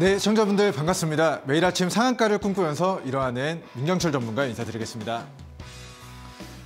네, 시청자분들 반갑습니다. 매일 아침 상한가를 꿈꾸면서 일어나는 민경철 전문가 인사드리겠습니다.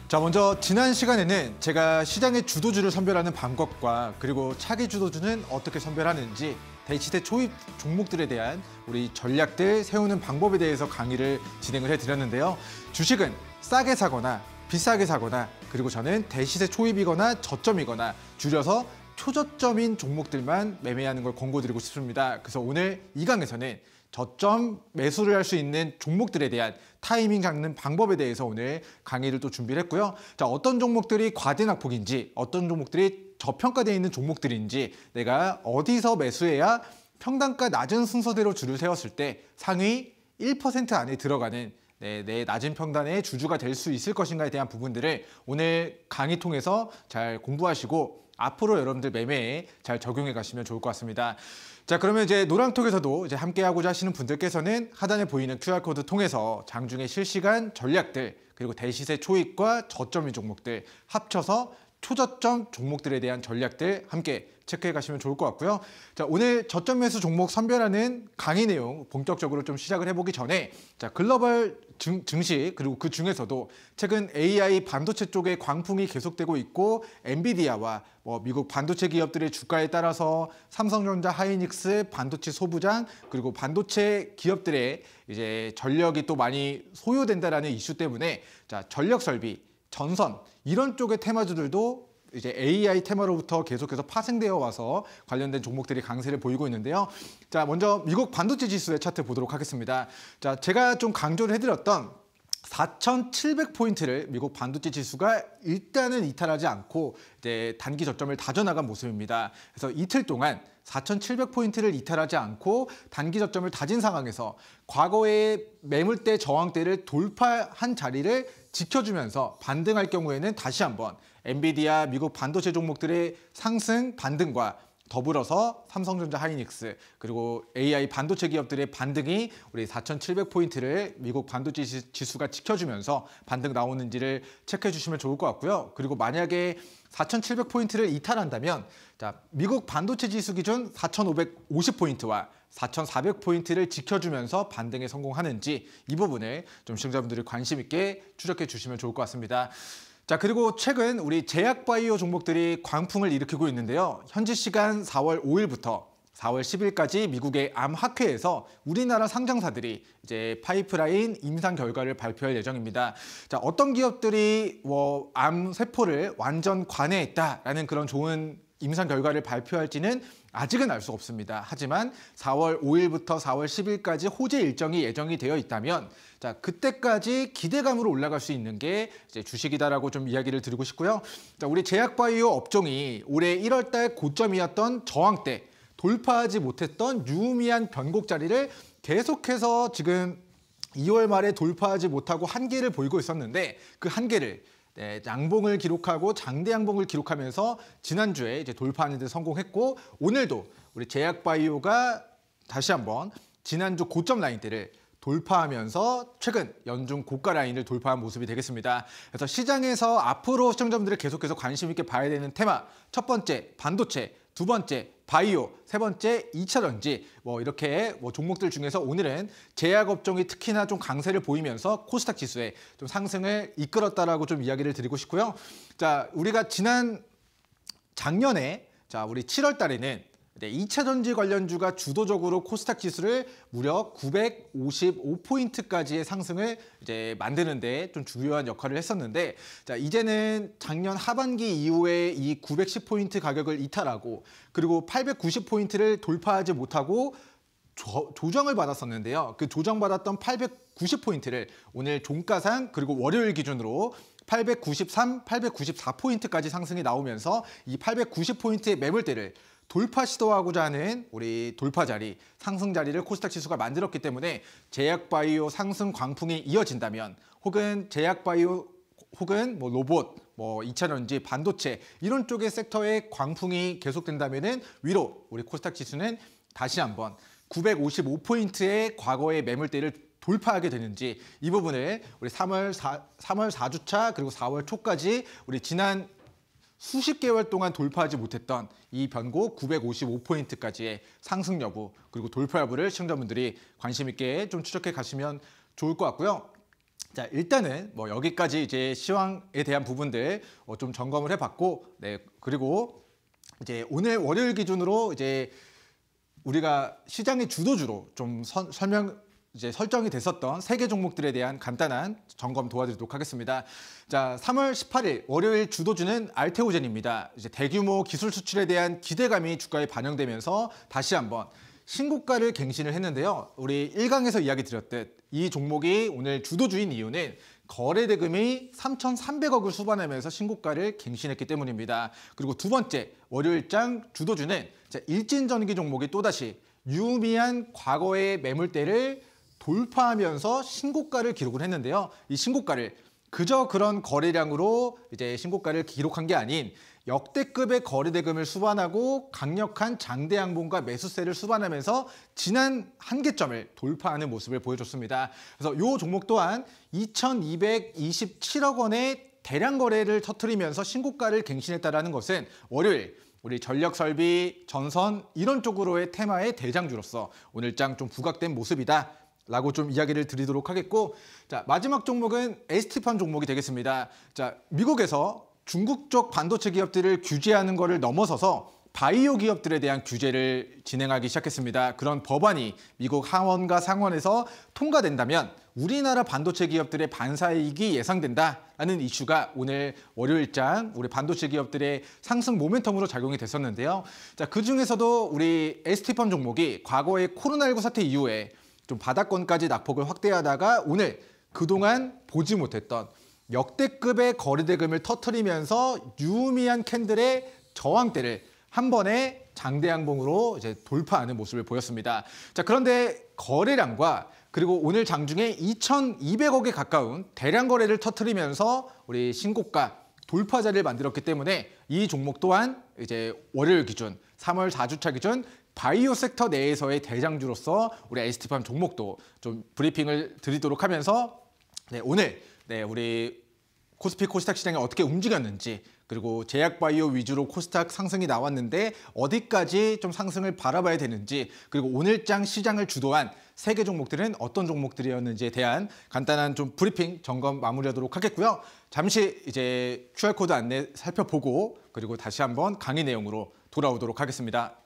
자, 먼저 지난 시간에는 제가 시장의 주도주를 선별하는 방법과 그리고 차기 주도주는 어떻게 선별하는지 대시대 초입 종목들에 대한 우리 전략들 세우는 방법에 대해서 강의를 진행을 해드렸는데요. 주식은 싸게 사거나 비싸게 사거나 그리고 저는 대시세 초입이거나 저점이거나 줄여서 초저점인 종목들만 매매하는 걸 권고드리고 싶습니다. 그래서 오늘 이 강에서는 저점 매수를 할 수 있는 종목들에 대한 타이밍 잡는 방법에 대해서 오늘 강의를 또 준비를 했고요. 자, 어떤 종목들이 과대낙폭인지, 어떤 종목들이 저평가되어 있는 종목들인지, 내가 어디서 매수해야 평단가 낮은 순서대로 줄을 세웠을 때 상위 1% 안에 들어가는 네, 내 낮은 평단의 주주가 될 수 있을 것인가에 대한 부분들을 오늘 강의 통해서 잘 공부하시고 앞으로 여러분들 매매에 잘 적용해 가시면 좋을 것 같습니다. 자 그러면 이제 노랑톡에서도 이제 함께하고자 하시는 분들께서는 하단에 보이는 QR코드 통해서 장중의 실시간 전략들 그리고 대시세 초입과 저점인 종목들 합쳐서 초저점 종목들에 대한 전략들 함께 체크해 가시면 좋을 것 같고요. 자, 오늘 저점 매수 종목 선별하는 강의 내용 본격적으로 좀 시작을 해보기 전에 자, 글로벌 증, 증시 그리고 그 중에서도 최근 AI 반도체 쪽에 광풍이 계속되고 있고 엔비디아와 뭐 미국 반도체 기업들의 주가에 따라서 삼성전자, 하이닉스 반도체 소부장 그리고 반도체 기업들의 이제 전력이 또 많이 소요된다라는 이슈 때문에 자 전력 설비 전선 이런 쪽의 테마주들도 이제 AI 테마로부터 계속해서 파생되어 와서 관련된 종목들이 강세를 보이고 있는데요. 자, 먼저 미국 반도체 지수의 차트 보도록 하겠습니다. 자, 제가 좀 강조를 해드렸던 4,700포인트를 미국 반도체 지수가 일단은 이탈하지 않고 이제 단기 저점을 다져나간 모습입니다. 그래서 이틀 동안 4,700포인트를 이탈하지 않고 단기 저점을 다진 상황에서 과거의 매물대 저항대를 돌파한 자리를 지켜주면서 반등할 경우에는 다시 한번 엔비디아 미국 반도체 종목들의 상승 반등과 더불어서 삼성전자 하이닉스 그리고 AI 반도체 기업들의 반등이 우리 4,700포인트를 미국 반도체 지수가 지켜주면서 반등 나오는지를 체크해 주시면 좋을 것 같고요. 그리고 만약에 4,700포인트를 이탈한다면 자, 미국 반도체 지수 기준 4,550포인트와 4,400포인트를 지켜주면서 반등에 성공하는지 이 부분을 좀 시청자분들이 관심 있게 추적해 주시면 좋을 것 같습니다. 자, 그리고 최근 우리 제약바이오 종목들이 광풍을 일으키고 있는데요. 현지 시간 4월 5일부터 4월 10일까지 미국의 암학회에서 우리나라 상장사들이 이제 파이프라인 임상 결과를 발표할 예정입니다. 자, 어떤 기업들이 뭐 암 세포를 완전 관해했다라는 그런 좋은 임상 결과를 발표할지는 아직은 알 수 없습니다. 하지만 4월 5일부터 4월 10일까지 호재 일정이 예정이 되어 있다면 자, 그때까지 기대감으로 올라갈 수 있는 게 이제 주식이다라고 좀 이야기를 드리고 싶고요. 자, 우리 제약바이오 업종이 올해 1월 달 고점이었던 저항때 돌파하지 못했던 유미한 변곡 자리를 계속해서 지금 2월 말에 돌파하지 못하고 한계를 보이고 있었는데 그 한계를 네, 양봉을 기록하고 장대 양봉을 기록하면서 지난주에 이제 돌파하는 데 성공했고 오늘도 우리 제약바이오가 다시 한번 지난주 고점 라인대를 돌파하면서 최근 연중 고가 라인을 돌파한 모습이 되겠습니다. 그래서 시장에서 앞으로 시청자분들이 계속해서 관심 있게 봐야 되는 테마 첫 번째 반도체, 두 번째 바이오, 세 번째 이차전지뭐 이렇게 뭐 종목들 중에서 오늘은 제약업종이 특히나 좀 강세를 보이면서 코스닥 지수에 좀 상승을 이끌었다라고 좀 이야기를 드리고 싶고요. 자, 우리가 지난 작년에 자, 우리 7월 달에는 네, 2차 전지 관련주가 주도적으로 코스닥 지수를 무려 955포인트까지의 상승을 이제 만드는데 좀 중요한 역할을 했었는데 자, 이제는 작년 하반기 이후에 이 910포인트 가격을 이탈하고 그리고 890포인트를 돌파하지 못하고 조, 조정을 받았었는데요. 그 조정받았던 890포인트를 오늘 종가상 그리고 월요일 기준으로 893, 894포인트까지 상승이 나오면서 이 890포인트의 매물대를 돌파 시도하고자 하는 우리 돌파 자리, 상승 자리를 코스닥 지수가 만들었기 때문에 제약바이오 상승 광풍이 이어진다면 혹은 제약바이오 혹은 뭐 로봇, 뭐 2차전지, 반도체 이런 쪽의 섹터의 광풍이 계속된다면 위로 우리 코스닥 지수는 다시 한번 955포인트의 과거의 매물대를 돌파하게 되는지 이 부분을 우리 3월 4, 3월 4주차 그리고 4월 초까지 우리 지난 수십 개월 동안 돌파하지 못했던 이 변곡 955포인트까지의 상승 여부 그리고 돌파 여부를 시청자분들이 관심 있게 좀 추적해 가시면 좋을 것 같고요. 자 일단은 뭐 여기까지 이제 시황에 대한 부분들 어, 좀 점검을 해봤고 네 그리고 이제 오늘 월요일 기준으로 이제 우리가 시장의 주도주로 좀 선, 설명 이제 설정이 됐었던 세 개 종목들에 대한 간단한 점검 도와드리도록 하겠습니다. 자, 3월 18일 월요일 주도주는 알테오젠입니다. 이제 대규모 기술 수출에 대한 기대감이 주가에 반영되면서 다시 한번 신고가를 갱신을 했는데요. 우리 1강에서 이야기 드렸듯 이 종목이 오늘 주도주인 이유는 거래대금이 3,300억을 수반하면서 신고가를 갱신했기 때문입니다. 그리고 두 번째, 월요일장 주도주는 일진전기 종목이 또다시 유미한 과거의 매물대를 돌파하면서 신고가를 기록을 했는데요. 이 신고가를 그저 그런 거래량으로 이제 신고가를 기록한 게 아닌 역대급의 거래대금을 수반하고 강력한 장대 양봉과 매수세를 수반하면서 지난 한계점을 돌파하는 모습을 보여줬습니다. 그래서 이 종목 또한 2,227억 원의 대량 거래를 터트리면서 신고가를 갱신했다는 것은 월요일 우리 전력 설비, 전선 이런 쪽으로의 테마의 대장주로서 오늘장 좀 부각된 모습이다. 라고 좀 이야기를 드리도록 하겠고 자 마지막 종목은 에스티판 종목이 되겠습니다. 자 미국에서 중국 쪽 반도체 기업들을 규제하는 것을 넘어서서 바이오 기업들에 대한 규제를 진행하기 시작했습니다. 그런 법안이 미국 하원과 상원에서 통과된다면 우리나라 반도체 기업들의 반사이익이 예상된다라는 이슈가 오늘 월요일장 우리 반도체 기업들의 상승 모멘텀으로 작용이 됐었는데요. 자, 그중에서도 우리 에스티펀 종목이 과거의 코로나19 사태 이후에 좀 바닥권까지 낙폭을 확대하다가 오늘 그동안 보지 못했던 역대급의 거래대금을 터트리면서 유미한 캔들의 저항대를 한 번에 장대양봉으로 이제 돌파하는 모습을 보였습니다. 자, 그런데 거래량과 그리고 오늘 장중에 2,200억에 가까운 대량 거래를 터트리면서 우리 신고가 돌파자를 만들었기 때문에 이 종목 또한 이제 월요일 기준 3월 4주차 기준 바이오 섹터 내에서의 대장주로서 우리 에스티팜 종목도 좀 브리핑을 드리도록 하면서 네, 오늘 네, 우리 코스피 코스닥 시장이 어떻게 움직였는지 그리고 제약바이오 위주로 코스닥 상승이 나왔는데 어디까지 좀 상승을 바라봐야 되는지 그리고 오늘장 시장을 주도한 세계 종목들은 어떤 종목들이었는지에 대한 간단한 좀 브리핑 점검 마무리하도록 하겠고요. 잠시 이제 QR코드 안내 살펴보고 그리고 다시 한번 강의 내용으로 돌아오도록 하겠습니다.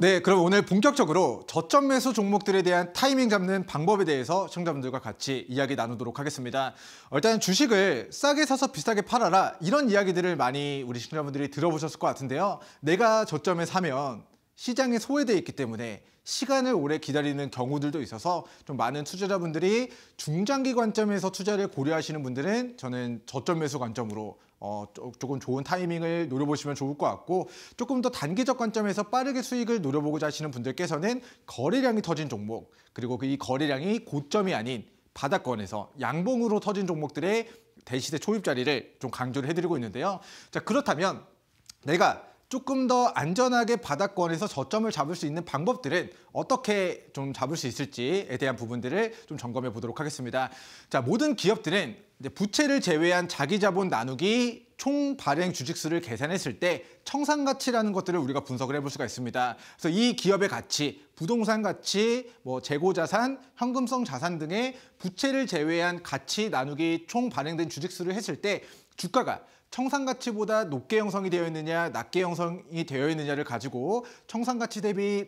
네, 그럼 오늘 본격적으로 저점 매수 종목들에 대한 타이밍 잡는 방법에 대해서 청자분들과 같이 이야기 나누도록 하겠습니다. 일단 주식을 싸게 사서 비싸게 팔아라 이런 이야기들을 많이 우리 시청자분들이 들어보셨을 것 같은데요. 내가 저점에 사면 시장에 소외돼 있기 때문에 시간을 오래 기다리는 경우들도 있어서 좀 많은 투자자분들이 중장기 관점에서 투자를 고려하시는 분들은 저는 저점 매수 관점으로 어, 조금 좋은 타이밍을 노려보시면 좋을 것 같고 조금 더 단기적 관점에서 빠르게 수익을 노려보고자 하시는 분들께서는 거래량이 터진 종목 그리고 그 이 거래량이 고점이 아닌 바닥권에서 양봉으로 터진 종목들의 대시대 초입 자리를 좀 강조를 해드리고 있는데요. 자 그렇다면 내가 조금 더 안전하게 바닥권에서 저점을 잡을 수 있는 방법들은 어떻게 좀 잡을 수 있을지에 대한 부분들을 좀 점검해 보도록 하겠습니다. 자, 모든 기업들은 이제 부채를 제외한 자기 자본 나누기 총 발행 주식수를 계산했을 때 청산 가치라는 것들을 우리가 분석을 해볼 수가 있습니다. 그래서 이 기업의 가치, 부동산 가치, 뭐 재고 자산, 현금성 자산 등의 부채를 제외한 가치 나누기 총 발행된 주식수를 했을 때 주가가 청산 가치보다 높게 형성이 되어 있느냐 낮게 형성이 되어 있느냐를 가지고 청산 가치 대비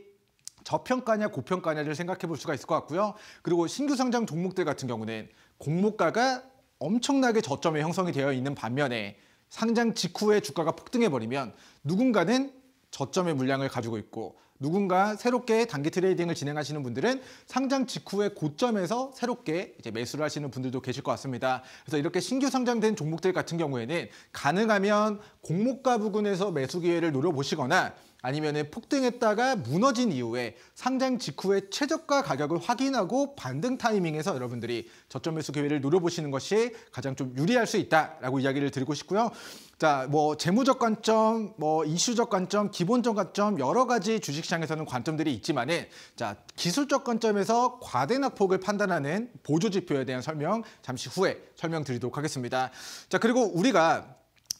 저평가냐 고평가냐를 생각해 볼 수가 있을 것 같고요. 그리고 신규 상장 종목들 같은 경우는 공모가가 엄청나게 저점에 형성이 되어 있는 반면에 상장 직후에 주가가 폭등해 버리면 누군가는 저점의 물량을 가지고 있고 누군가 새롭게 단기 트레이딩을 진행하시는 분들은 상장 직후에 고점에서 새롭게 이제 매수를 하시는 분들도 계실 것 같습니다. 그래서 이렇게 신규 상장된 종목들 같은 경우에는 가능하면 공모가 부근에서 매수 기회를 노려보시거나 아니면 폭등했다가 무너진 이후에 상장 직후에 최저가 가격을 확인하고 반등 타이밍에서 여러분들이 저점 매수 기회를 노려보시는 것이 가장 좀 유리할 수 있다라고 이야기를 드리고 싶고요. 자, 뭐 재무적 관점, 뭐 이슈적 관점, 기본적 관점 여러 가지 주식시장에서는 관점들이 있지만은 자 기술적 관점에서 과대낙폭을 판단하는 보조 지표에 대한 설명 잠시 후에 설명드리도록 하겠습니다. 자 그리고 우리가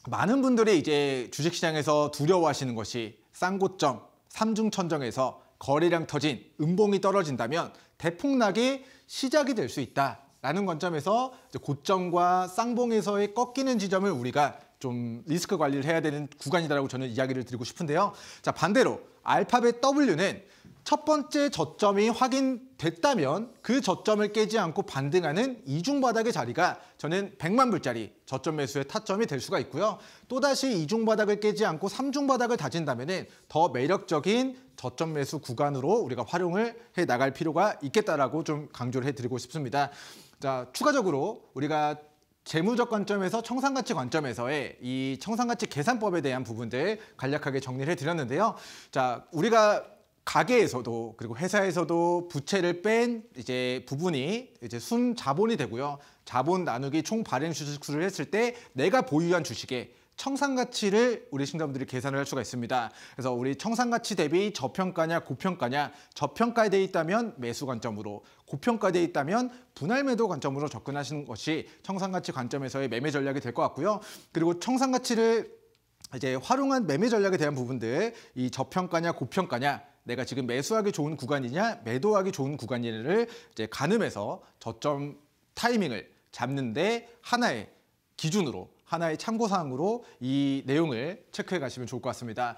많은 분들이 이제 주식시장에서 두려워하시는 것이 쌍고점, 삼중천정에서 거래량 터진 음봉이 떨어진다면 대폭락이 시작이 될 수 있다라는 관점에서 고점과 쌍봉에서의 꺾이는 지점을 우리가 좀 리스크 관리를 해야 되는 구간이다라고 저는 이야기를 드리고 싶은데요. 자 반대로 알파벳 W는 첫 번째 저점이 확인됐다면 그 저점을 깨지 않고 반등하는 이중바닥의 자리가 저는 100만 불짜리 저점 매수의 타점이 될 수가 있고요. 또다시 이중바닥을 깨지 않고 삼중바닥을 다진다면 더 매력적인 저점 매수 구간으로 우리가 활용을 해 나갈 필요가 있겠다라고 좀 강조를 해드리고 싶습니다. 자 추가적으로 우리가 재무적 관점에서 청산가치 관점에서의 이 청산가치 계산법에 대한 부분들 간략하게 정리를 해드렸는데요. 자 우리가 가게에서도 그리고 회사에서도 부채를 뺀 이제 부분이 이제 순 자본이 되고요. 자본 나누기 총 발행 주식수를 했을 때 내가 보유한 주식의 청산 가치를 우리 신자분들이 계산을 할 수가 있습니다. 그래서 우리 청산 가치 대비 저평가냐 고평가냐 저평가돼 있다면 매수 관점으로 고평가돼 있다면 분할 매도 관점으로 접근하시는 것이 청산 가치 관점에서의 매매 전략이 될 것 같고요. 그리고 청산 가치를 이제 활용한 매매 전략에 대한 부분들 이 저평가냐 고평가냐 내가 지금 매수하기 좋은 구간이냐 매도하기 좋은 구간이냐를 이제 가늠해서 저점 타이밍을 잡는데 하나의 기준으로 하나의 참고사항으로 이 내용을 체크해 가시면 좋을 것 같습니다.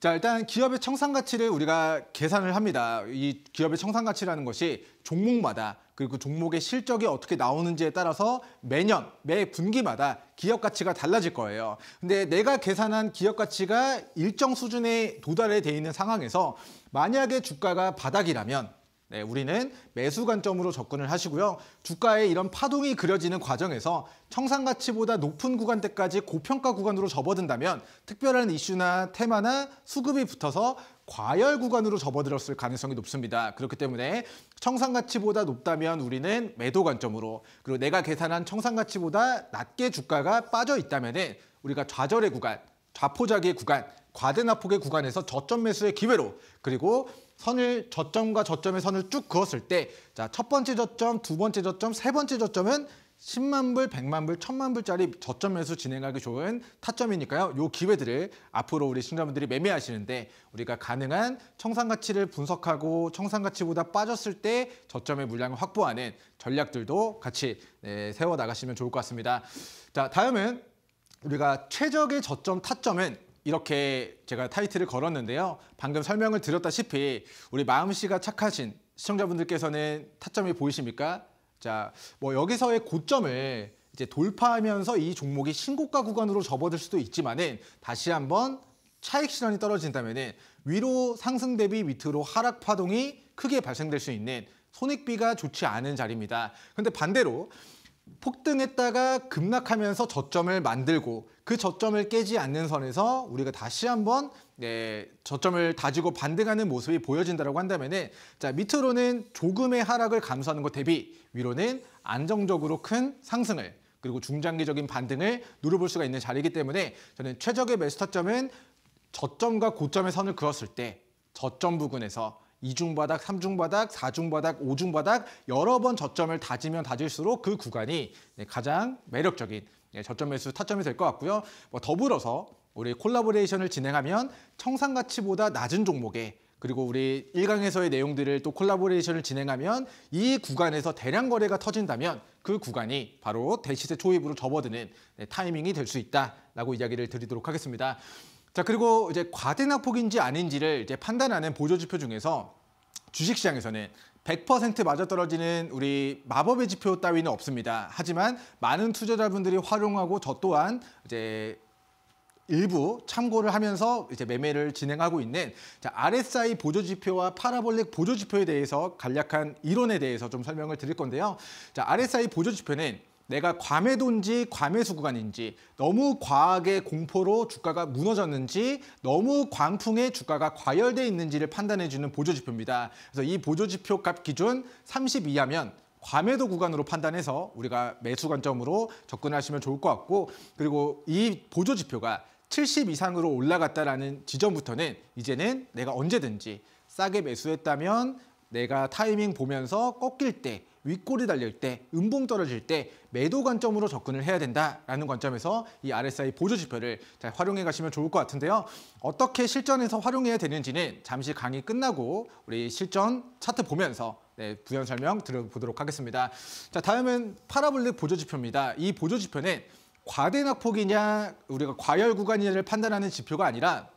자 일단 기업의 청산가치를 우리가 계산을 합니다. 이 기업의 청산가치라는 것이 종목마다 그리고 그 종목의 실적이 어떻게 나오는지에 따라서 매년 매 분기마다 기업 가치가 달라질 거예요. 근데 내가 계산한 기업 가치가 일정 수준에 도달해 돼 있는 상황에서 만약에 주가가 바닥이라면 네, 우리는 매수 관점으로 접근을 하시고요. 주가에 이런 파동이 그려지는 과정에서 청산 가치보다 높은 구간대까지 고평가 구간으로 접어든다면 특별한 이슈나 테마나 수급이 붙어서 과열 구간으로 접어들었을 가능성이 높습니다. 그렇기 때문에 청산 가치보다 높다면 우리는 매도 관점으로 그리고 내가 계산한 청산 가치보다 낮게 주가가 빠져 있다면 우리가 좌절의 구간, 좌포자기의 구간 과대납폭의 구간에서 저점 매수의 기회로 그리고 선을 저점과 저점의 선을 쭉 그었을 때 자, 첫 번째 저점, 두 번째 저점, 세 번째 저점은 10만 불, 100만 불, 1000만 불짜리 저점 매수 진행하기 좋은 타점이니까요. 요 기회들을 앞으로 우리 신자분들이 매매하시는데 우리가 가능한 청산 가치를 분석하고 청산 가치보다 빠졌을 때 저점의 물량을 확보하는 전략들도 같이 네, 세워 나가시면 좋을 것 같습니다. 자, 다음은 우리가 최적의 저점 타점은 이렇게 제가 타이틀을 걸었는데요. 방금 설명을 드렸다시피 우리 마음씨가 착하신 시청자분들께서는 타점이 보이십니까? 자, 뭐 여기서의 고점을 이제 돌파하면서 이 종목이 신고가 구간으로 접어들 수도 있지만은 다시 한번 차익 실현이 떨어진다면은 위로 상승 대비 밑으로 하락 파동이 크게 발생될 수 있는 손익비가 좋지 않은 자리입니다. 근데 반대로 폭등했다가 급락하면서 저점을 만들고 그 저점을 깨지 않는 선에서 우리가 다시 한번 네, 저점을 다지고 반등하는 모습이 보여진다고 한다면 자 밑으로는 조금의 하락을 감수하는 것 대비 위로는 안정적으로 큰 상승을 그리고 중장기적인 반등을 누려볼 수가 있는 자리이기 때문에 저는 최적의 매수 타점은 저점과 고점의 선을 그었을 때 저점 부근에서 이중바닥삼중바닥사중바닥오중바닥 여러 번 저점을 다지면 다질수록 그 구간이 네, 가장 매력적인 저점 예, 매수 타점이 될 것 같고요. 뭐 더불어서 우리 콜라보레이션을 진행하면 청산 가치보다 낮은 종목에 그리고 우리 일강에서의 내용들을 또 콜라보레이션을 진행하면 이 구간에서 대량 거래가 터진다면 그 구간이 바로 대시세 초입으로 접어드는 네, 타이밍이 될 수 있다라고 이야기를 드리도록 하겠습니다. 자 그리고 이제 과대 낙폭인지 아닌지를 이제 판단하는 보조 지표 중에서 주식시장에서는 100% 맞아떨어지는 우리 마법의 지표 따위는 없습니다. 하지만 많은 투자자분들이 활용하고 저 또한 이제 일부 참고를 하면서 이제 매매를 진행하고 있는 자, RSI 보조 지표와 파라볼릭 보조 지표에 대해서 간략한 이론에 대해서 좀 설명을 드릴 건데요. 자, RSI 보조 지표는 내가 과매도인지 과매수 구간인지 너무 과하게 공포로 주가가 무너졌는지 너무 광풍에 주가가 과열돼 있는지를 판단해주는 보조지표입니다. 그래서 이 보조지표 값 기준 3 2하면 과매도 구간으로 판단해서 우리가 매수 관점으로 접근하시면 좋을 것 같고 그리고 이 보조지표가 70 이상으로 올라갔다라는 지점부터는 이제는 내가 언제든지 싸게 매수했다면 내가 타이밍 보면서 꺾일 때 윗골이 달릴 때, 음봉 떨어질 때 매도 관점으로 접근을 해야 된다라는 관점에서 이 RSI 보조 지표를 잘 활용해 가시면 좋을 것 같은데요. 어떻게 실전에서 활용해야 되는지는 잠시 강의 끝나고 우리 실전 차트 보면서 네, 부연 설명 들어보도록 하겠습니다. 자, 다음은 파라볼릭 보조 지표입니다. 이 보조 지표는 과대 낙폭이냐 우리가 과열 구간이냐를 판단하는 지표가 아니라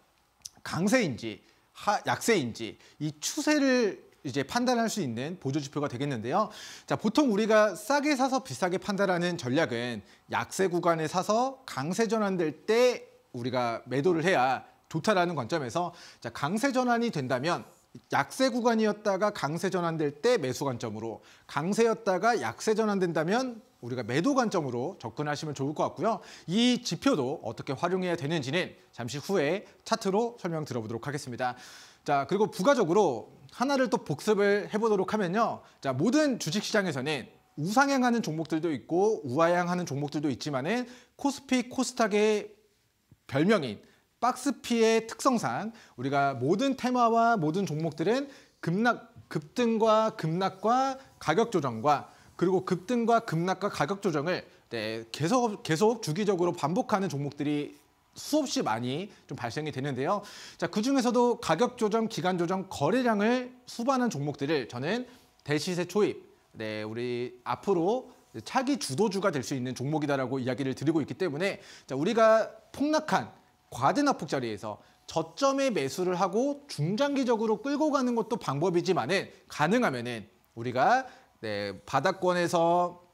강세인지 하, 약세인지 이 추세를 이제 판단할 수 있는 보조 지표가 되겠는데요. 자, 보통 우리가 싸게 사서 비싸게 판단하는 전략은 약세 구간에 사서 강세 전환될 때 우리가 매도를 해야 좋다라는 관점에서 자, 강세 전환이 된다면 약세 구간이었다가 강세 전환될 때 매수 관점으로 강세였다가 약세 전환된다면 우리가 매도 관점으로 접근하시면 좋을 것 같고요. 이 지표도 어떻게 활용해야 되는지는 잠시 후에 차트로 설명 들어보도록 하겠습니다. 자, 그리고 부가적으로 하나를 또 복습을 해보도록 하면요. 자, 모든 주식시장에서는 우상향하는 종목들도 있고 우하향하는 종목들도 있지만은 코스피 코스닥의 별명인 박스피의 특성상 우리가 모든 테마와 모든 종목들은 급락 급등과 급락과 가격 조정과 그리고 급등과 급락과 가격 조정을 네, 계속 계속 주기적으로 반복하는 종목들이 수없이 많이 좀 발생이 되는데요. 자, 그 중에서도 가격 조정, 기간 조정, 거래량을 수반한 종목들을 저는 대시세 초입, 네, 우리 앞으로 차기 주도주가 될 수 있는 종목이다라고 이야기를 드리고 있기 때문에 자, 우리가 폭락한 과대납폭 자리에서 저점에 매수를 하고 중장기적으로 끌고 가는 것도 방법이지만은 가능하면은 우리가 네, 바닥권에서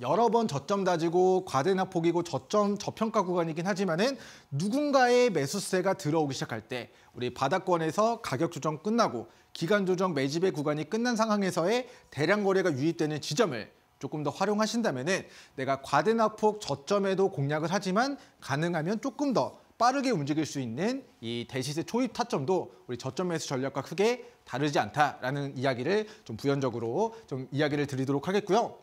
여러 번 저점 다지고 과대나 폭이고 저점 저평가 구간이긴 하지만은 누군가의 매수세가 들어오기 시작할 때 우리 바닥권에서 가격 조정 끝나고 기간 조정 매집의 구간이 끝난 상황에서의 대량 거래가 유입되는 지점을 조금 더 활용하신다면은 내가 과대나 폭 저점에도 공략을 하지만 가능하면 조금 더 빠르게 움직일 수 있는 이 대시세 초입 타점도 우리 저점 매수 전략과 크게 다르지 않다라는 이야기를 좀 부연적으로 좀 이야기를 드리도록 하겠고요.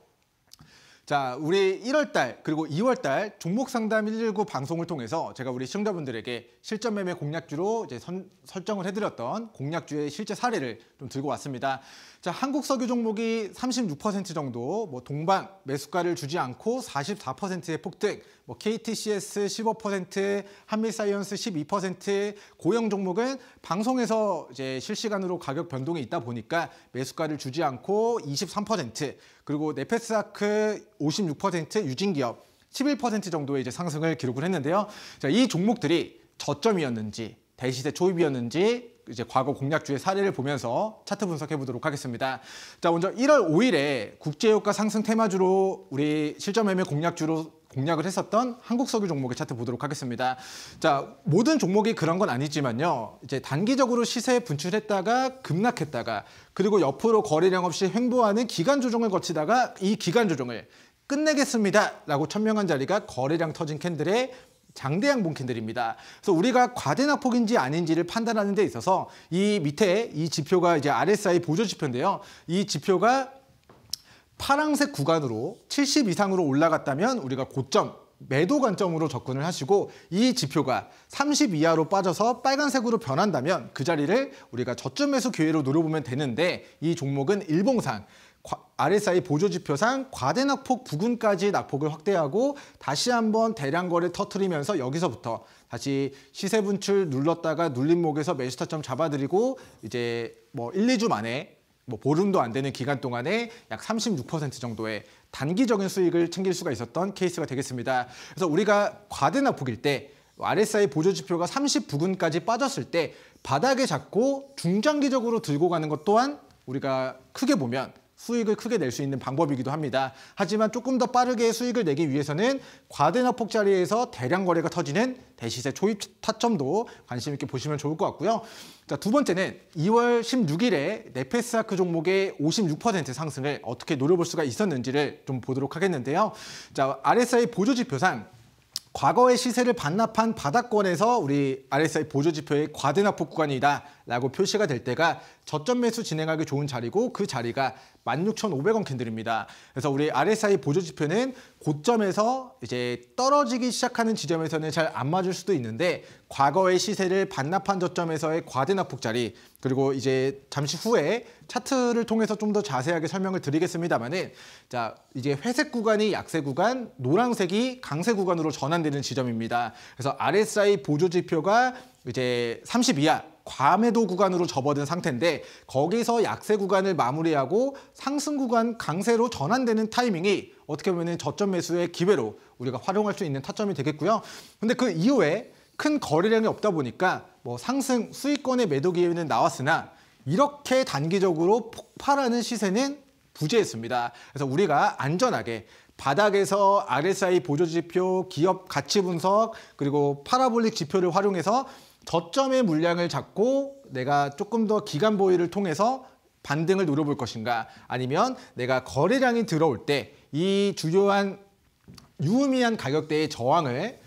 자, 우리 1월달 그리고 2월달 종목 상담 119 방송을 통해서 제가 우리 시청자분들에게 실전 매매 공략주로 이제 선, 설정을 해드렸던 공략주의 실제 사례를 좀 들고 왔습니다. 자, 한국 석유 종목이 36% 정도, 뭐 동방 매수가를 주지 않고 44%의 폭등, 뭐 KTCS 15%, 한밀사이언스 12%, 고영 종목은 방송에서 이제 실시간으로 가격 변동이 있다 보니까 매수가를 주지 않고 23%, 그리고 네페스아크 56%, 유진기업 11% 정도의 이제 상승을 기록을 했는데요. 자, 이 종목들이 저점이었는지 대시세 초입이었는지 이제 과거 공략주의 사례를 보면서 차트 분석해 보도록 하겠습니다. 자, 먼저 1월 5일에 국제유가 상승 테마주로 우리 실전 매매 공략주로 공략을 했었던 한국 석유 종목의 차트 보도록 하겠습니다. 자, 모든 종목이 그런 건 아니지만요. 이제 단기적으로 시세 에 분출했다가 급락했다가 그리고 옆으로 거래량 없이 횡보하는 기간 조정을 거치다가 이 기간 조정을 끝내겠습니다라고 천명한 자리가 거래량 터진 캔들의 장대양 본캔들입니다. 그래서 우리가 과대낙폭인지 아닌지를 판단하는 데 있어서 이 밑에 이 지표가 이제 RSI 보조 지표인데요. 이 지표가 파랑색 구간으로 70 이상으로 올라갔다면 우리가 고점 매도 관점으로 접근을 하시고 이 지표가 30 이하로 빠져서 빨간색으로 변한다면 그 자리를 우리가 저점 매수 기회로 노려보면 되는데 이 종목은 일봉상 RSI 보조지표상 과대낙폭 부근까지 낙폭을 확대하고 다시 한번 대량거래 터트리면서 여기서부터 다시 시세 분출 눌렀다가 눌림목에서 매수 타점 잡아드리고 이제 뭐 1, 2주 만에 뭐 보름도 안 되는 기간 동안에 약 36% 정도의 단기적인 수익을 챙길 수가 있었던 케이스가 되겠습니다. 그래서 우리가 과대낙폭일 때 RSI 보조지표가 30 부근까지 빠졌을 때 바닥에 잡고 중장기적으로 들고 가는 것 또한 우리가 크게 보면 수익을 크게 낼 수 있는 방법이기도 합니다. 하지만 조금 더 빠르게 수익을 내기 위해서는 과대나 폭자리에서 대량 거래가 터지는 대시세 초입 타점도 관심 있게 보시면 좋을 것 같고요. 자, 두 번째는 2월 16일에 네페스아크 종목의 56% 상승을 어떻게 노려볼 수가 있었는지를 좀 보도록 하겠는데요. 자, RSI 보조 지표상 과거의 시세를 반납한 바닥권에서 우리 RSI 보조지표의 과대납폭 구간이다라고 표시가 될 때가 저점 매수 진행하기 좋은 자리고 그 자리가 16,500원 캔들입니다. 그래서 우리 RSI 보조지표는 고점에서 이제 떨어지기 시작하는 지점에서는 잘 안 맞을 수도 있는데 과거의 시세를 반납한 저점에서의 과대납폭 자리 그리고 이제 잠시 후에 차트를 통해서 좀 더 자세하게 설명을 드리겠습니다만은 자 이제 회색 구간이 약세 구간, 노란색이 강세 구간으로 전환되는 지점입니다. 그래서 RSI 보조 지표가 이제 30 이하 과매도 구간으로 접어든 상태인데 거기서 약세 구간을 마무리하고 상승 구간 강세로 전환되는 타이밍이 어떻게 보면 저점 매수의 기회로 우리가 활용할 수 있는 타점이 되겠고요. 근데 그 이후에 큰 거래량이 없다 보니까 뭐 상승 수익권의 매도 기회는 나왔으나 이렇게 단기적으로 폭발하는 시세는 부재했습니다. 그래서 우리가 안전하게 바닥에서 RSI 보조 지표, 기업 가치 분석, 그리고 파라볼릭 지표를 활용해서 저점의 물량을 잡고 내가 조금 더 기간 보유를 통해서 반등을 노려볼 것인가 아니면 내가 거래량이 들어올 때 이 주요한 유의미한 가격대의 저항을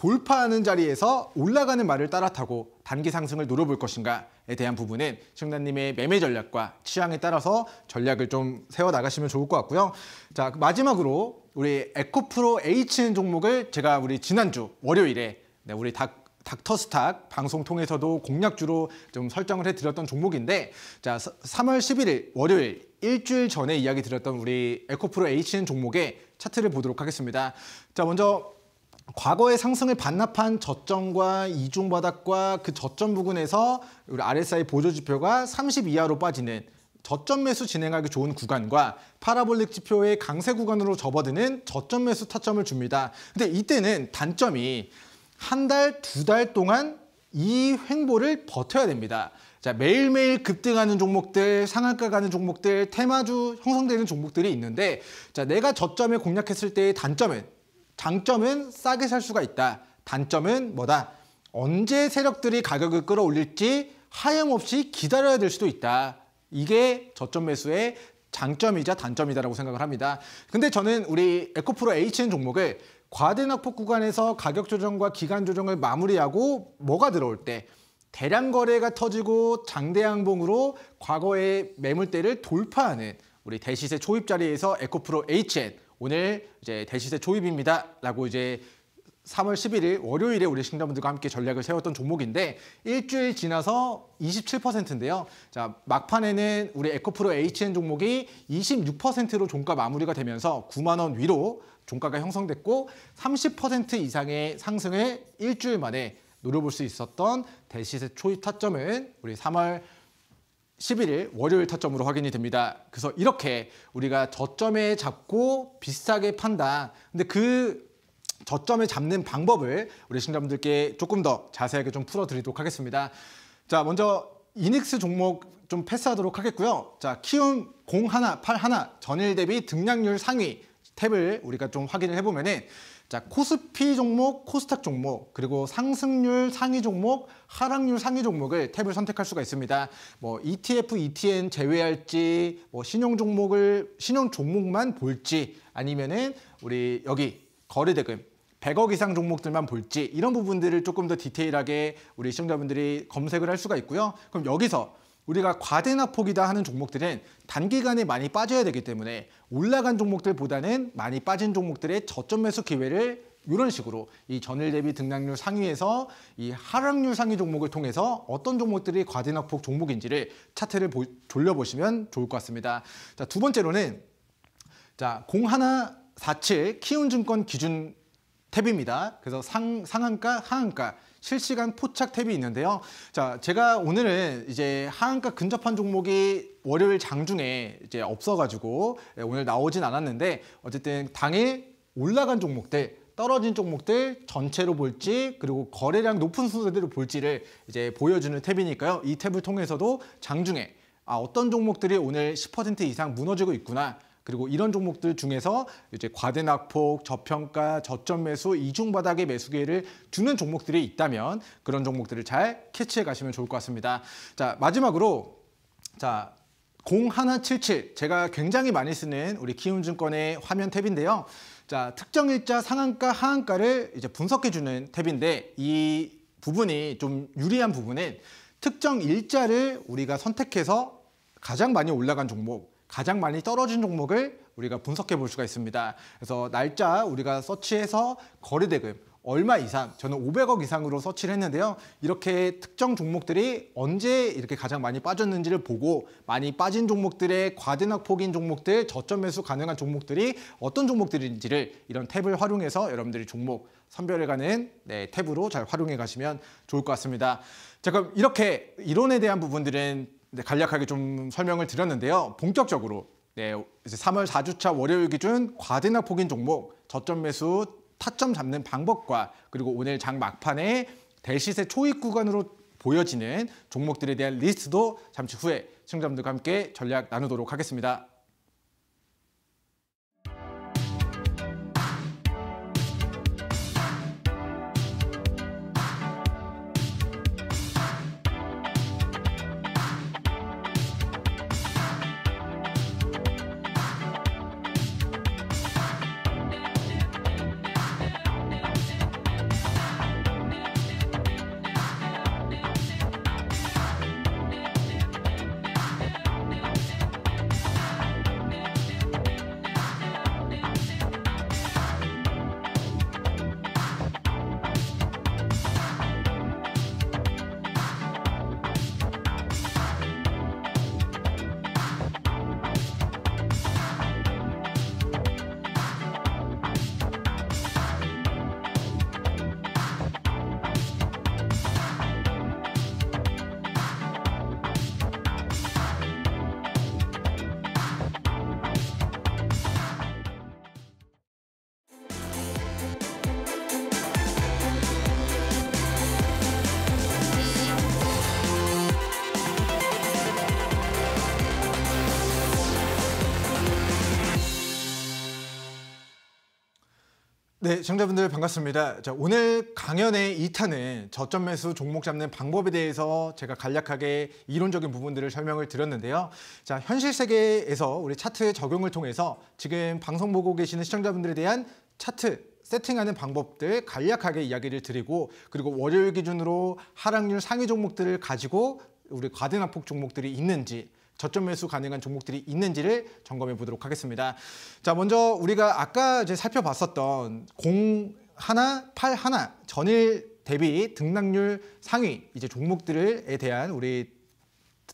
돌파하는 자리에서 올라가는 말을 따라타고 단기 상승을 노려볼 것인가에 대한 부분은 시청님의 매매 전략과 취향에 따라서 전략을 좀 세워나가시면 좋을 것 같고요. 자 그 마지막으로 우리 에코프로 H 종목을 제가 우리 지난주 월요일에 네, 우리 닥, 닥터스탁 방송 통해서도 공략주로 좀 설정을 해드렸던 종목인데 자 3월 11일 월요일 일주일 전에 이야기 드렸던 우리 에코프로 H 종목의 차트를 보도록 하겠습니다. 자 먼저 과거의 상승을 반납한 저점과 이중 바닥과 그 저점 부근에서 우리 RSI 보조 지표가 30 이하로 빠지는 저점 매수 진행하기 좋은 구간과 파라볼릭 지표의 강세 구간으로 접어드는 저점 매수 타점을 줍니다. 근데 이때는 단점이 한 달, 두 달 동안 이 횡보를 버텨야 됩니다. 자, 매일매일 급등하는 종목들, 상한가 가는 종목들, 테마주 형성되는 종목들이 있는데 자, 내가 저점에 공략했을 때의 단점은 장점은 싸게 살 수가 있다. 단점은 뭐다? 언제 세력들이 가격을 끌어올릴지 하염없이 기다려야 될 수도 있다. 이게 저점 매수의 장점이자 단점이다라고 생각을 합니다. 근데 저는 우리 에코프로 HN 종목을 과대낙폭 구간에서 가격 조정과 기간 조정을 마무리하고 뭐가 들어올 때 대량 거래가 터지고 장대양봉으로 과거의 매물대를 돌파하는 우리 대시세 초입 자리에서 에코프로 HN 오늘 이제 대시세 조입입니다라고 이제 3월 11일 월요일에 우리 시청자분들과 함께 전략을 세웠던 종목인데 일주일 지나서 27%인데요. 자 막판에는 우리 에코프로 HN 종목이 26%로 종가 마무리가 되면서 9만 원 위로 종가가 형성됐고 30% 이상의 상승을 일주일 만에 노려볼 수 있었던 대시세 초입 타점은 우리 3월 11일 월요일 타점으로 확인이 됩니다. 그래서 이렇게 우리가 저점에 잡고 비싸게 판다. 근데 그 저점에 잡는 방법을 우리 시청자분들께 조금 더 자세하게 좀 풀어드리도록 하겠습니다. 자, 먼저 이닉스 종목 좀 패스하도록 하겠고요. 자, 키움 01, 81 전일 대비 등락률 상위 탭을 우리가 좀 확인을 해보면은 자, 코스피 종목, 코스닥 종목, 그리고 상승률 상위 종목, 하락률 상위 종목을 탭을 선택할 수가 있습니다. 뭐 ETF, ETN 제외할지, 뭐 신용 종목을 신용 종목만 볼지 아니면은 우리 여기 거래 대금 100억 이상 종목들만 볼지 이런 부분들을 조금 더 디테일하게 우리 시청자분들이 검색을 할 수가 있고요. 그럼 여기서 우리가 과대나 폭이다 하는 종목들은 단기간에 많이 빠져야 되기 때문에 올라간 종목들보다는 많이 빠진 종목들의 저점 매수 기회를 이런 식으로 이 전일 대비 등락률 상위에서 이 하락률 상위 종목을 통해서 어떤 종목들이 과대낙폭 종목인지를 차트를 보, 돌려보시면 좋을 것 같습니다. 자, 두 번째로는 자, 0147 키움증권 기준 탭입니다. 그래서 상, 상한가, 하한가 실시간 포착 탭이 있는데요. 자, 제가 오늘은 이제 하한가 근접한 종목이 월요일 장중에 이제 없어가지고 예, 오늘 나오진 않았는데 어쨌든 당일 올라간 종목들 떨어진 종목들 전체로 볼지 그리고 거래량 높은 순서대로 볼지를 이제 보여주는 탭이니까요. 이 탭을 통해서도 장중에 아, 어떤 종목들이 오늘 10% 이상 무너지고 있구나 그리고 이런 종목들 중에서 이제 과대낙폭, 저평가, 저점 매수, 이중 바닥의 매수 기회를 주는 종목들이 있다면 그런 종목들을 잘 캐치해 가시면 좋을 것 같습니다. 자, 마지막으로 자, 0177 제가 굉장히 많이 쓰는 우리 키움증권의 화면 탭인데요. 자, 특정 일자 상한가 하한가를 이제 분석해 주는 탭인데 이 부분이 좀 유리한 부분은 특정 일자를 우리가 선택해서 가장 많이 올라간 종목 가장 많이 떨어진 종목을 우리가 분석해 볼 수가 있습니다. 그래서 날짜 우리가 서치해서 거래 대금 얼마 이상, 저는 500억 이상으로 서치를 했는데요. 이렇게 특정 종목들이 언제 이렇게 가장 많이 빠졌는지를 보고 많이 빠진 종목들의 과대낙폭인 종목들, 저점 매수 가능한 종목들이 어떤 종목들인지를 이런 탭을 활용해서 여러분들이 종목 선별해가는 네, 탭으로 잘 활용해 가시면 좋을 것 같습니다. 자, 그럼 이렇게 이론에 대한 부분들은 네, 간략하게 좀 설명을 드렸는데요. 본격적으로 네, 이제 3월 4주차 월요일 기준 과대나 폭인 종목 저점 매수 타점 잡는 방법과 그리고 오늘 장 막판에 대시세 초입 구간으로 보여지는 종목들에 대한 리스트도 잠시 후에 시청자분들과 함께 전략 나누도록 하겠습니다. 네, 시청자분들 반갑습니다. 자, 오늘 강연의 2탄은 저점 매수 종목 잡는 방법에 대해서 제가 간략하게 이론적인 부분들을 설명을 드렸는데요. 자, 현실 세계에서 우리 차트 적용을 통해서 지금 방송 보고 계시는 시청자분들에 대한 차트 세팅하는 방법들 간략하게 이야기를 드리고 그리고 월요일 기준으로 하락률 상위 종목들을 가지고 우리 과대납폭 종목들이 있는지 저점 매수 가능한 종목들이 있는지를 점검해 보도록 하겠습니다. 자, 먼저 우리가 아까 이제 살펴봤었던 공 하나, 팔 하나 전일 대비 등락률 상위 이제 종목들에 대한 우리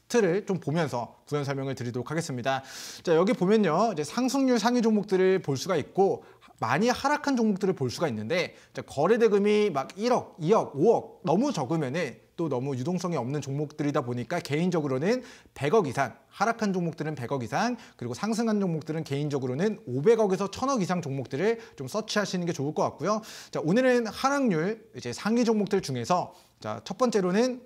틀을 좀 보면서 구현 설명을 드리도록 하겠습니다. 자, 여기 보면요. 이제 상승률 상위 종목들을 볼 수가 있고 많이 하락한 종목들을 볼 수가 있는데 거래 대금이 막 1억, 2억, 5억 너무 적으면은 또 너무 유동성이 없는 종목들이다 보니까 개인적으로는 100억 이상, 하락한 종목들은 100억 이상, 그리고 상승한 종목들은 개인적으로는 500억에서 1000억 이상 종목들을 좀 서치하시는 게 좋을 것 같고요. 자, 오늘은 하락률 이제 상위 종목들 중에서 자, 첫 번째로는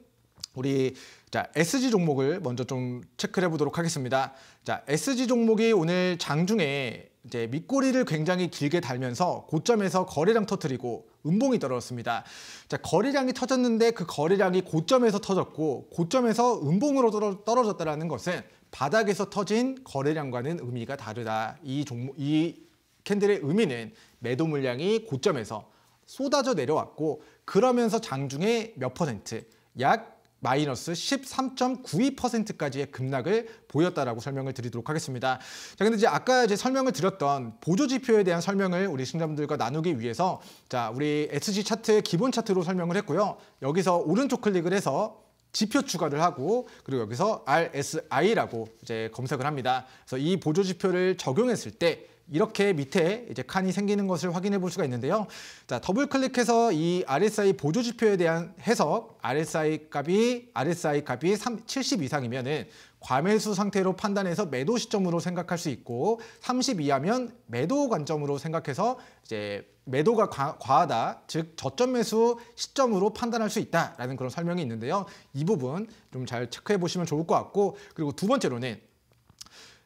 우리 자, SG 종목을 먼저 좀 체크를 해보도록 하겠습니다. 자, SG 종목이 오늘 장중에 이제 밑꼬리를 굉장히 길게 달면서 고점에서 거래량 터트리고 음봉이 떨어졌습니다. 자, 거래량이 터졌는데 그 거래량이 고점에서 터졌고 고점에서 음봉으로 떨어졌다는 것은 바닥에서 터진 거래량과는 의미가 다르다. 이, 종목, 이 캔들의 의미는 매도 물량이 고점에서 쏟아져 내려왔고 그러면서 장중에 몇 퍼센트 약 마이너스 13.92%까지의 급락을 보였다라고 설명을 드리도록 하겠습니다. 자, 근데 이제 아까 이제 설명을 드렸던 보조 지표에 대한 설명을 우리 시청자분들과 나누기 위해서 자, 우리 SG 차트 기본 차트로 설명을 했고요. 여기서 오른쪽 클릭을 해서 지표 추가를 하고 그리고 여기서 RSI라고 이제 검색을 합니다. 그래서 이 보조 지표를 적용했을 때 이렇게 밑에 이제 칸이 생기는 것을 확인해 볼 수가 있는데요. 자, 더블 클릭해서 이 RSI 보조 지표에 대한 해석, RSI 값이 RSI 값이 3, 70 이상이면은 과매수 상태로 판단해서 매도 시점으로 생각할 수 있고 30 이하면 매도 관점으로 생각해서 이제 매도가 과, 하다즉 저점 매수 시점으로 판단할 수 있다라는 그런 설명이 있는데요. 이 부분 좀 잘 체크해 보시면 좋을 것 같고 그리고 두 번째로는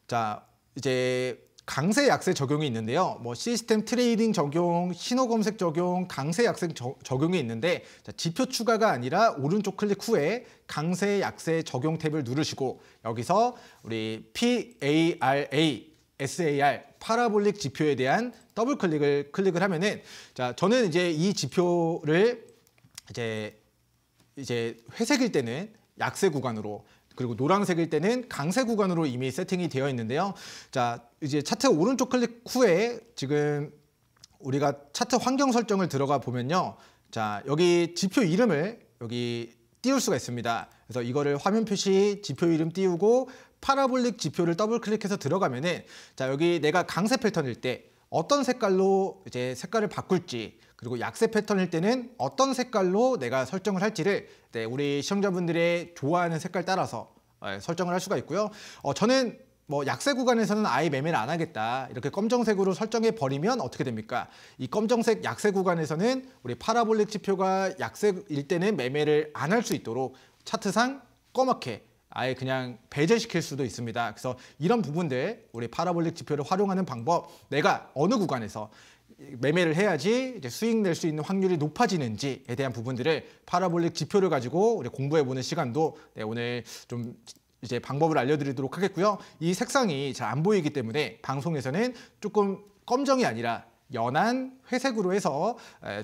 자 이제 강세 약세 적용이 있는데요. 뭐 시스템 트레이딩 적용, 신호 검색 적용, 강세 약세 저, 적용이 있는데 자, 지표 추가가 아니라 오른쪽 클릭 후에 강세 약세 적용 탭을 누르시고 여기서 우리 PARA SAR 파라볼릭 지표에 대한 더블 클릭을 클릭을 하면은 자 저는 이제 이 지표를 이제 이제 회색일 때는 약세 구간으로 그리고 노란색일 때는 강세 구간으로 이미 세팅이 되어 있는데요. 자, 이제 차트 오른쪽 클릭 후에 지금 우리가 차트 환경 설정을 들어가 보면요. 자, 여기 지표 이름을 여기 띄울 수가 있습니다. 그래서 이거를 화면 표시 지표 이름 띄우고 파라볼릭 지표를 더블 클릭해서 들어가면은 자, 여기 내가 강세 패턴일 때 어떤 색깔로 이제 색깔을 바꿀지 그리고 약세 패턴일 때는 어떤 색깔로 내가 설정을 할지를 네, 우리 시청자분들의 좋아하는 색깔 따라서 네, 설정을 할 수가 있고요. 어, 저는 뭐 약세 구간에서는 아예 매매를 안 하겠다 이렇게 검정색으로 설정해 버리면 어떻게 됩니까? 이 검정색 약세 구간에서는 우리 파라볼릭 지표가 약세일 때는 매매를 안 할 수 있도록 차트상 꺼멓게 아예 그냥 배제시킬 수도 있습니다. 그래서 이런 부분들 우리 파라볼릭 지표를 활용하는 방법 내가 어느 구간에서 매매를 해야지 이제 수익 낼 수 있는 확률이 높아지는지에 대한 부분들을 파라볼릭 지표를 가지고 공부해보는 시간도 네, 오늘 좀 이제 방법을 알려드리도록 하겠고요. 이 색상이 잘 안 보이기 때문에 방송에서는 조금 검정이 아니라 연한 회색으로 해서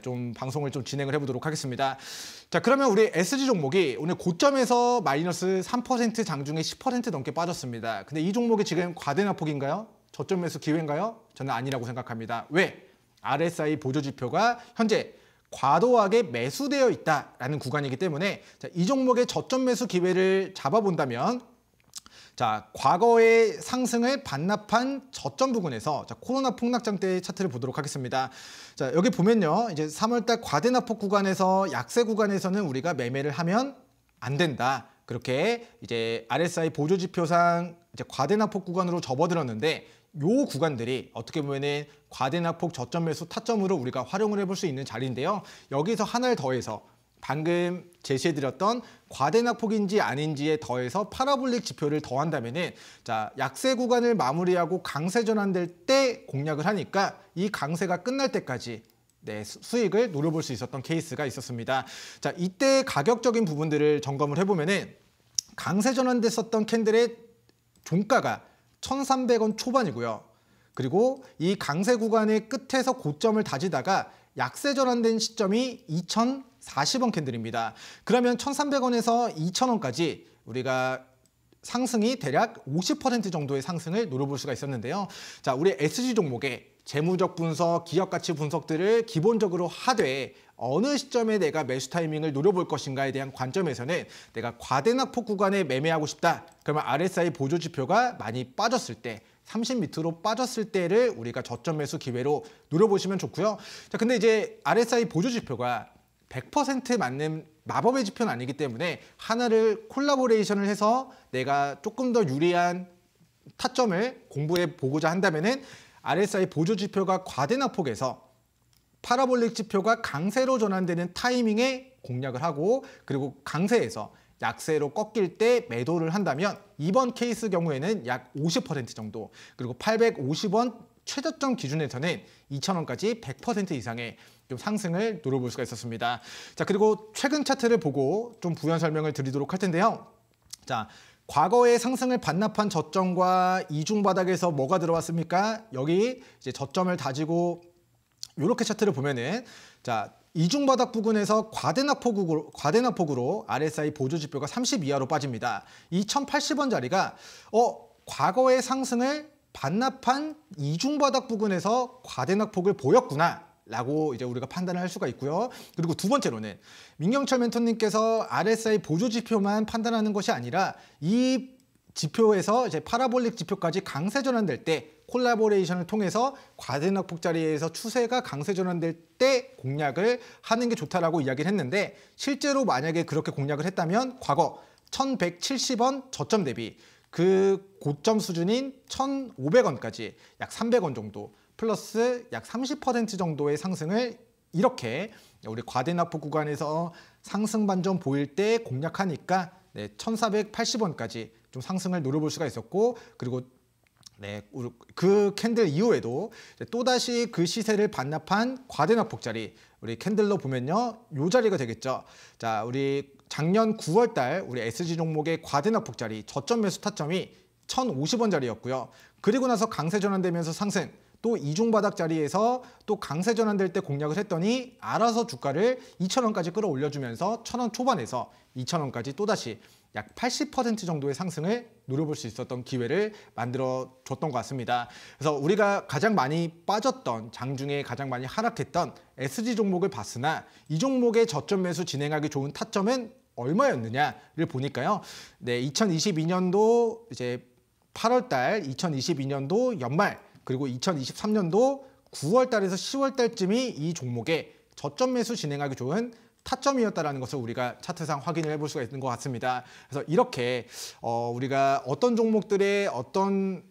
좀 방송을 좀 진행을 해보도록 하겠습니다. 자 그러면 우리 SG 종목이 오늘 고점에서 마이너스 3% 장중에 10% 넘게 빠졌습니다. 근데 이 종목이 지금 과대납폭인가요? 저점 매수 기회인가요? 저는 아니라고 생각합니다. 왜? RSI 보조지표가 현재 과도하게 매수되어 있다라는 구간이기 때문에 자, 이 종목의 저점 매수 기회를 잡아본다면 자 과거의 상승을 반납한 저점 부근에서 자, 코로나 폭락장 때 차트를 보도록 하겠습니다. 자 여기 보면요 이제 3월달 과대납폭 구간에서 약세 구간에서는 우리가 매매를 하면 안 된다. 그렇게 이제 RSI 보조지표상 이제 과대납폭 구간으로 접어들었는데 요 구간들이 어떻게 보면은 과대낙폭 저점 매수 타점으로 우리가 활용을 해볼 수 있는 자리인데요. 여기서 하나를 더해서 방금 제시해드렸던 과대낙폭인지 아닌지에 더해서 파라볼릭 지표를 더한다면은 자 약세 구간을 마무리하고 강세 전환될 때 공략을 하니까 이 강세가 끝날 때까지 네, 수익을 노려볼 수 있었던 케이스가 있었습니다. 자 이때 가격적인 부분들을 점검을 해보면은 강세 전환됐었던 캔들의 종가가 1,300원 초반이고요. 그리고 이 강세 구간의 끝에서 고점을 다지다가 약세 전환된 시점이 2,040원 캔들입니다. 그러면 1,300원에서 2,000원까지 우리가 상승이 대략 50% 정도의 상승을 노려볼 수가 있었는데요. 자, 우리 SG 종목에 재무적 분석, 기업 가치 분석들을 기본적으로 하되 어느 시점에 내가 매수 타이밍을 노려볼 것인가에 대한 관점에서는 내가 과대낙폭 구간에 매매하고 싶다. 그러면 RSI 보조 지표가 많이 빠졌을 때30미터로 빠졌을 때를 우리가 저점 매수 기회로 노려보시면 좋고요. 자, 근데 이제 RSI 보조 지표가 100% 맞는 마법의 지표는 아니기 때문에 하나를 콜라보레이션을 해서 내가 조금 더 유리한 타점을 공부해 보고자 한다면은 RSI 보조 지표가 과대나 폭에서 파라볼릭 지표가 강세로 전환되는 타이밍에 공략을 하고 그리고 강세에서 약세로 꺾일 때 매도를 한다면 이번 케이스 경우에는 약 50% 정도 그리고 850원 최저점 기준에서는 2,000원까지 100% 이상의 좀 상승을 노려볼 수가 있었습니다. 자 그리고 최근 차트를 보고 좀 부연 설명을 드리도록 할 텐데요. 자 과거의 상승을 반납한 저점과 이중 바닥에서 뭐가 들어왔습니까? 여기 이제 저점을 다지고 이렇게 차트를 보면은 자 이중 바닥 부근에서 과대납폭으로, 과대납폭으로 RSI 보조지표가 30 이하로 빠집니다. 2080원 자리가 어 과거의 상승을 반납한 이중 바닥 부근에서 과대납폭을 보였구나. 라고 이제 우리가 판단을 할 수가 있고요. 그리고 두 번째로는 민경철 멘토님께서 RSI 보조 지표만 판단하는 것이 아니라 이 지표에서 이제 파라볼릭 지표까지 강세 전환될 때 콜라보레이션을 통해서 과대낙폭 자리에서 추세가 강세 전환될 때 공략을 하는 게 좋다라고 이야기를 했는데 실제로 만약에 그렇게 공략을 했다면 과거 1170원 저점 대비 그 고점 수준인 1,500원까지 약 300원 정도 플러스 약 30% 정도의 상승을 이렇게 우리 과대납부 구간에서 상승 반전 보일 때 공략하니까 네, 1480원까지 좀 상승을 노려볼 수가 있었고 그리고 네, 그 캔들 이후에도 또다시 그 시세를 반납한 과대납폭 자리 우리 캔들로 보면요 요 자리가 되겠죠 자 우리 작년 9월 달 우리 SG 종목의 과대납폭 자리 저점 매수 타점이 1,050원 자리였고요 그리고 나서 강세 전환되면서 상승 또 이중바닥 자리에서 또 강세 전환될 때 공략을 했더니 알아서 주가를 2천원까지 끌어올려주면서 천원 초반에서 2천원까지 또다시 약 80% 정도의 상승을 노려볼 수 있었던 기회를 만들어 줬던 것 같습니다. 그래서 우리가 가장 많이 빠졌던 장중에 가장 많이 하락했던 SG 종목을 봤으나 이 종목의 저점 매수 진행하기 좋은 타점은 얼마였느냐를 보니까요. 네, 2022년도 이제 8월 달 2022년도 연말 그리고 2023년도 9월 달에서 10월 달쯤이 이 종목에 저점 매수 진행하기 좋은 타점이었다라는 것을 우리가 차트상 확인을 해볼 수가 있는 것 같습니다. 그래서 이렇게 어, 우리가 어떤 종목들의 어떤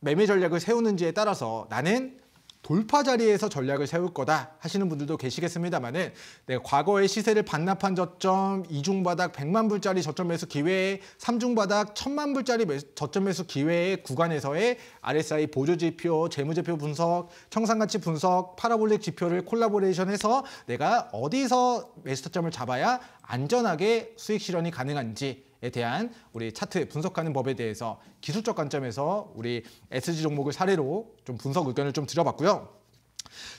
매매 전략을 세우는지에 따라서 나는 돌파 자리에서 전략을 세울 거다 하시는 분들도 계시겠습니다만은 네, 과거의 시세를 반납한 저점, 이중 바닥 100만 불짜리 저점 매수 기회에 삼중 바닥 1000만 불짜리 매수, 저점 매수 기회의 구간에서의 RSI 보조 지표, 재무 제표 분석, 청산 가치 분석, 파라볼릭 지표를 콜라보레이션해서 내가 어디서 매수 타점을 잡아야 안전하게 수익 실현이 가능한지 에 대한 우리 차트 분석하는 법에 대해서 기술적 관점에서 우리 SG 종목을 사례로 좀 분석 의견을 좀 드려봤고요.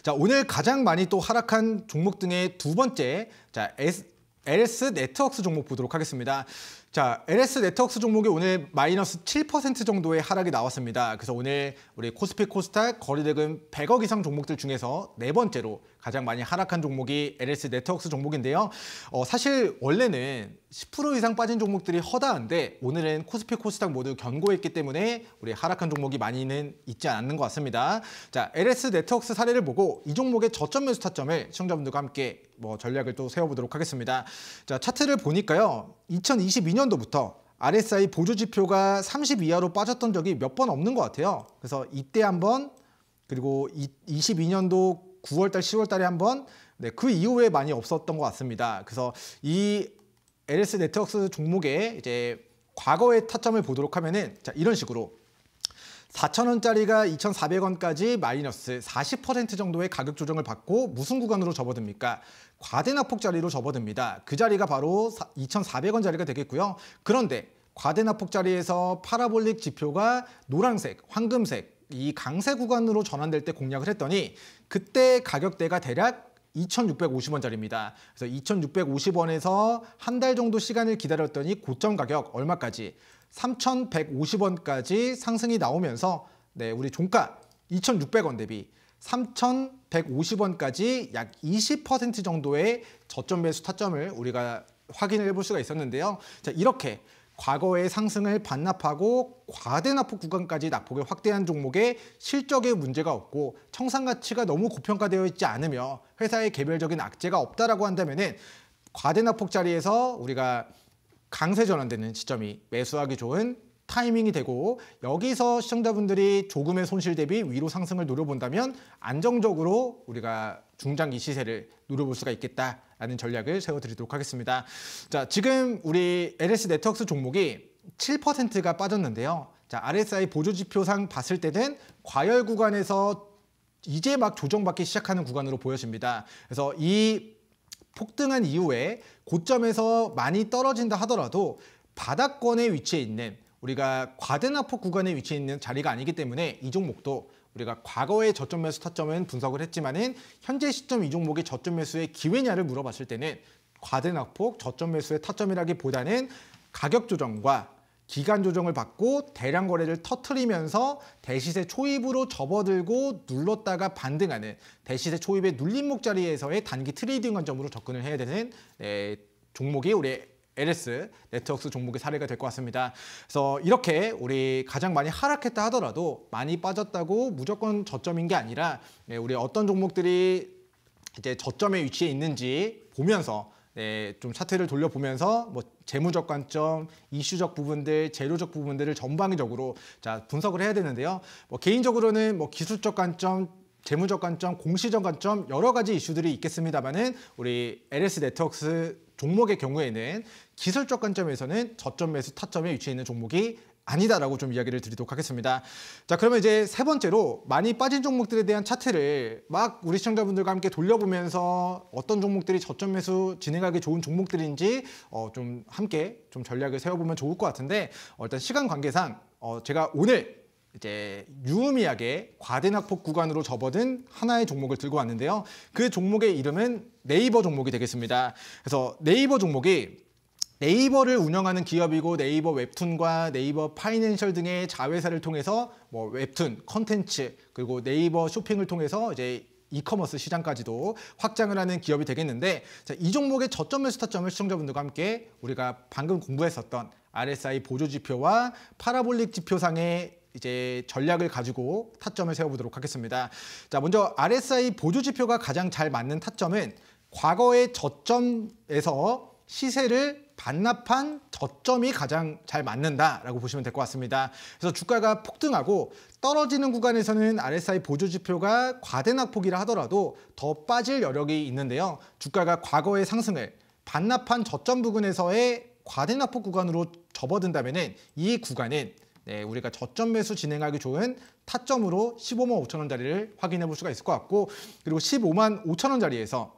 자 오늘 가장 많이 또 하락한 종목 등의 두 번째 자 S, LS 네트워크스 종목 보도록 하겠습니다. 자, LS 네트워크스 종목이 오늘 마이너스 7% 정도의 하락이 나왔습니다. 그래서 오늘 우리 코스피 코스닥 거래대금 100억 이상 종목들 중에서 네 번째로 가장 많이 하락한 종목이 LS 네트웍스 종목인데요. 어, 사실 원래는 10% 이상 빠진 종목들이 허다한데 오늘은 코스피 코스닥 모두 견고했기 때문에 우리 하락한 종목이 많이는 있지 않는 것 같습니다. 자, LS 네트웍스 사례를 보고 이 종목의 저점 매수 타점을 시청자분들과 함께 뭐 전략을 또 세워보도록 하겠습니다. 자, 차트를 보니까요. 2022년도부터 RSI 보조 지표가 30 이하로 빠졌던 적이 몇 번 없는 것 같아요. 그래서 이때 한 번, 그리고 22년도 9월달, 10월달에 한번 네, 그 이후에 많이 없었던 것 같습니다. 그래서 이 LS 네트워크 종목의 이제 과거의 타점을 보도록 하면은 자, 이런 식으로 4,000원짜리가 2,400원까지 마이너스 40% 정도의 가격 조정을 받고 무슨 구간으로 접어듭니까? 과대납폭 자리로 접어듭니다. 그 자리가 바로 2,400원 자리가 되겠고요. 그런데 과대납폭 자리에서 파라볼릭 지표가 노란색, 황금색, 이 강세 구간으로 전환될 때 공략을 했더니 그때 가격대가 대략 2,650원짜리입니다. 그래서 2,650원에서 한 달 정도 시간을 기다렸더니 고점 가격 얼마까지 3,150원까지 상승이 나오면서 네, 우리 종가 2,600원 대비 3,150원까지 약 20% 정도의 저점 매수 타점을 우리가 확인을 해볼 수가 있었는데요. 자, 이렇게 과거의 상승을 반납하고 과대납폭 구간까지 낙폭을 확대한 종목에 실적에 문제가 없고 청산 가치가 너무 고평가되어 있지 않으며 회사의 개별적인 악재가 없다라고 한다면은 과대납폭 자리에서 우리가 강세 전환되는 시점이 매수하기 좋은 타이밍이 되고 여기서 시청자분들이 조금의 손실 대비 위로 상승을 노려본다면 안정적으로 우리가 중장기 시세를 노려볼 수가 있겠다. 라는 전략을 세워드리도록 하겠습니다. 자, 지금 우리 LS 네트워크 종목이 7%가 빠졌는데요. 자, RSI 보조지표상 봤을 때는 과열 구간에서 이제 막 조정받기 시작하는 구간으로 보여집니다. 그래서 이 폭등한 이후에 고점에서 많이 떨어진다 하더라도 바닥권에 위치해 있는 우리가 과대납폭 구간에 위치해 있는 자리가 아니기 때문에 이 종목도 우리가 과거의 저점 매수 타점은 분석을 했지만은 현재 시점 이 종목의 저점 매수의 기회냐를 물어봤을 때는 과대 낙폭 저점 매수의 타점이라기보다는 가격 조정과 기간 조정을 받고 대량 거래를 터트리면서 대시세 초입으로 접어들고 눌렀다가 반등하는 대시세 초입의 눌림목 자리에서의 단기 트레이딩 관점으로 접근을 해야 되는 에, 종목이 우리 LS 네트워크 종목의 사례가 될 것 같습니다. 그래서 이렇게 우리 가장 많이 하락했다 하더라도 많이 빠졌다고 무조건 저점인 게 아니라 네, 우리 어떤 종목들이 이제 저점의 위치에 있는지 보면서 네, 좀 차트를 돌려보면서 뭐 재무적 관점, 이슈적 부분들, 재료적 부분들을 전방위적으로 자 분석을 해야 되는데요. 뭐 개인적으로는 뭐 기술적 관점, 재무적 관점, 공시적 관점 여러 가지 이슈들이 있겠습니다만은 우리 LS 네트워크 종목의 경우에는 기술적 관점에서는 저점 매수 타점에 위치해 있는 종목이 아니다라고 좀 이야기를 드리도록 하겠습니다. 자, 그러면 이제 세 번째로 많이 빠진 종목들에 대한 차트를 막 우리 시청자분들과 함께 돌려보면서 어떤 종목들이 저점 매수 진행하기 좋은 종목들인지 어, 좀 함께 좀 전략을 세워보면 좋을 것 같은데 어, 일단 시간 관계상 어, 제가 오늘 이제 유의미하게 과대낙폭 구간으로 접어든 하나의 종목을 들고 왔는데요. 그 종목의 이름은 네이버 종목이 되겠습니다. 그래서 네이버 종목이 네이버를 운영하는 기업이고 네이버 웹툰과 네이버 파이낸셜 등의 자회사를 통해서 뭐 웹툰, 컨텐츠 그리고 네이버 쇼핑을 통해서 이제 이커머스 시장까지도 확장을 하는 기업이 되겠는데 자, 이 종목의 저점의 스타점을 시청자분들과 함께 우리가 방금 공부했었던 RSI 보조 지표와 파라볼릭 지표상의 이제 전략을 가지고 타점을 세워보도록 하겠습니다. 자, 먼저 RSI 보조 지표가 가장 잘 맞는 타점은 과거의 저점에서 시세를 반납한 저점이 가장 잘 맞는다라고 보시면 될 것 같습니다. 그래서 주가가 폭등하고 떨어지는 구간에서는 RSI 보조지표가 과대낙폭이라 하더라도 더 빠질 여력이 있는데요. 주가가 과거의 상승을 반납한 저점 부근에서의 과대낙폭 구간으로 접어든다면 이 구간은 네, 우리가 저점 매수 진행하기 좋은 타점으로 15만 5천 원짜리를 확인해 볼 수가 있을 것 같고 그리고 15만 5천 원짜리에서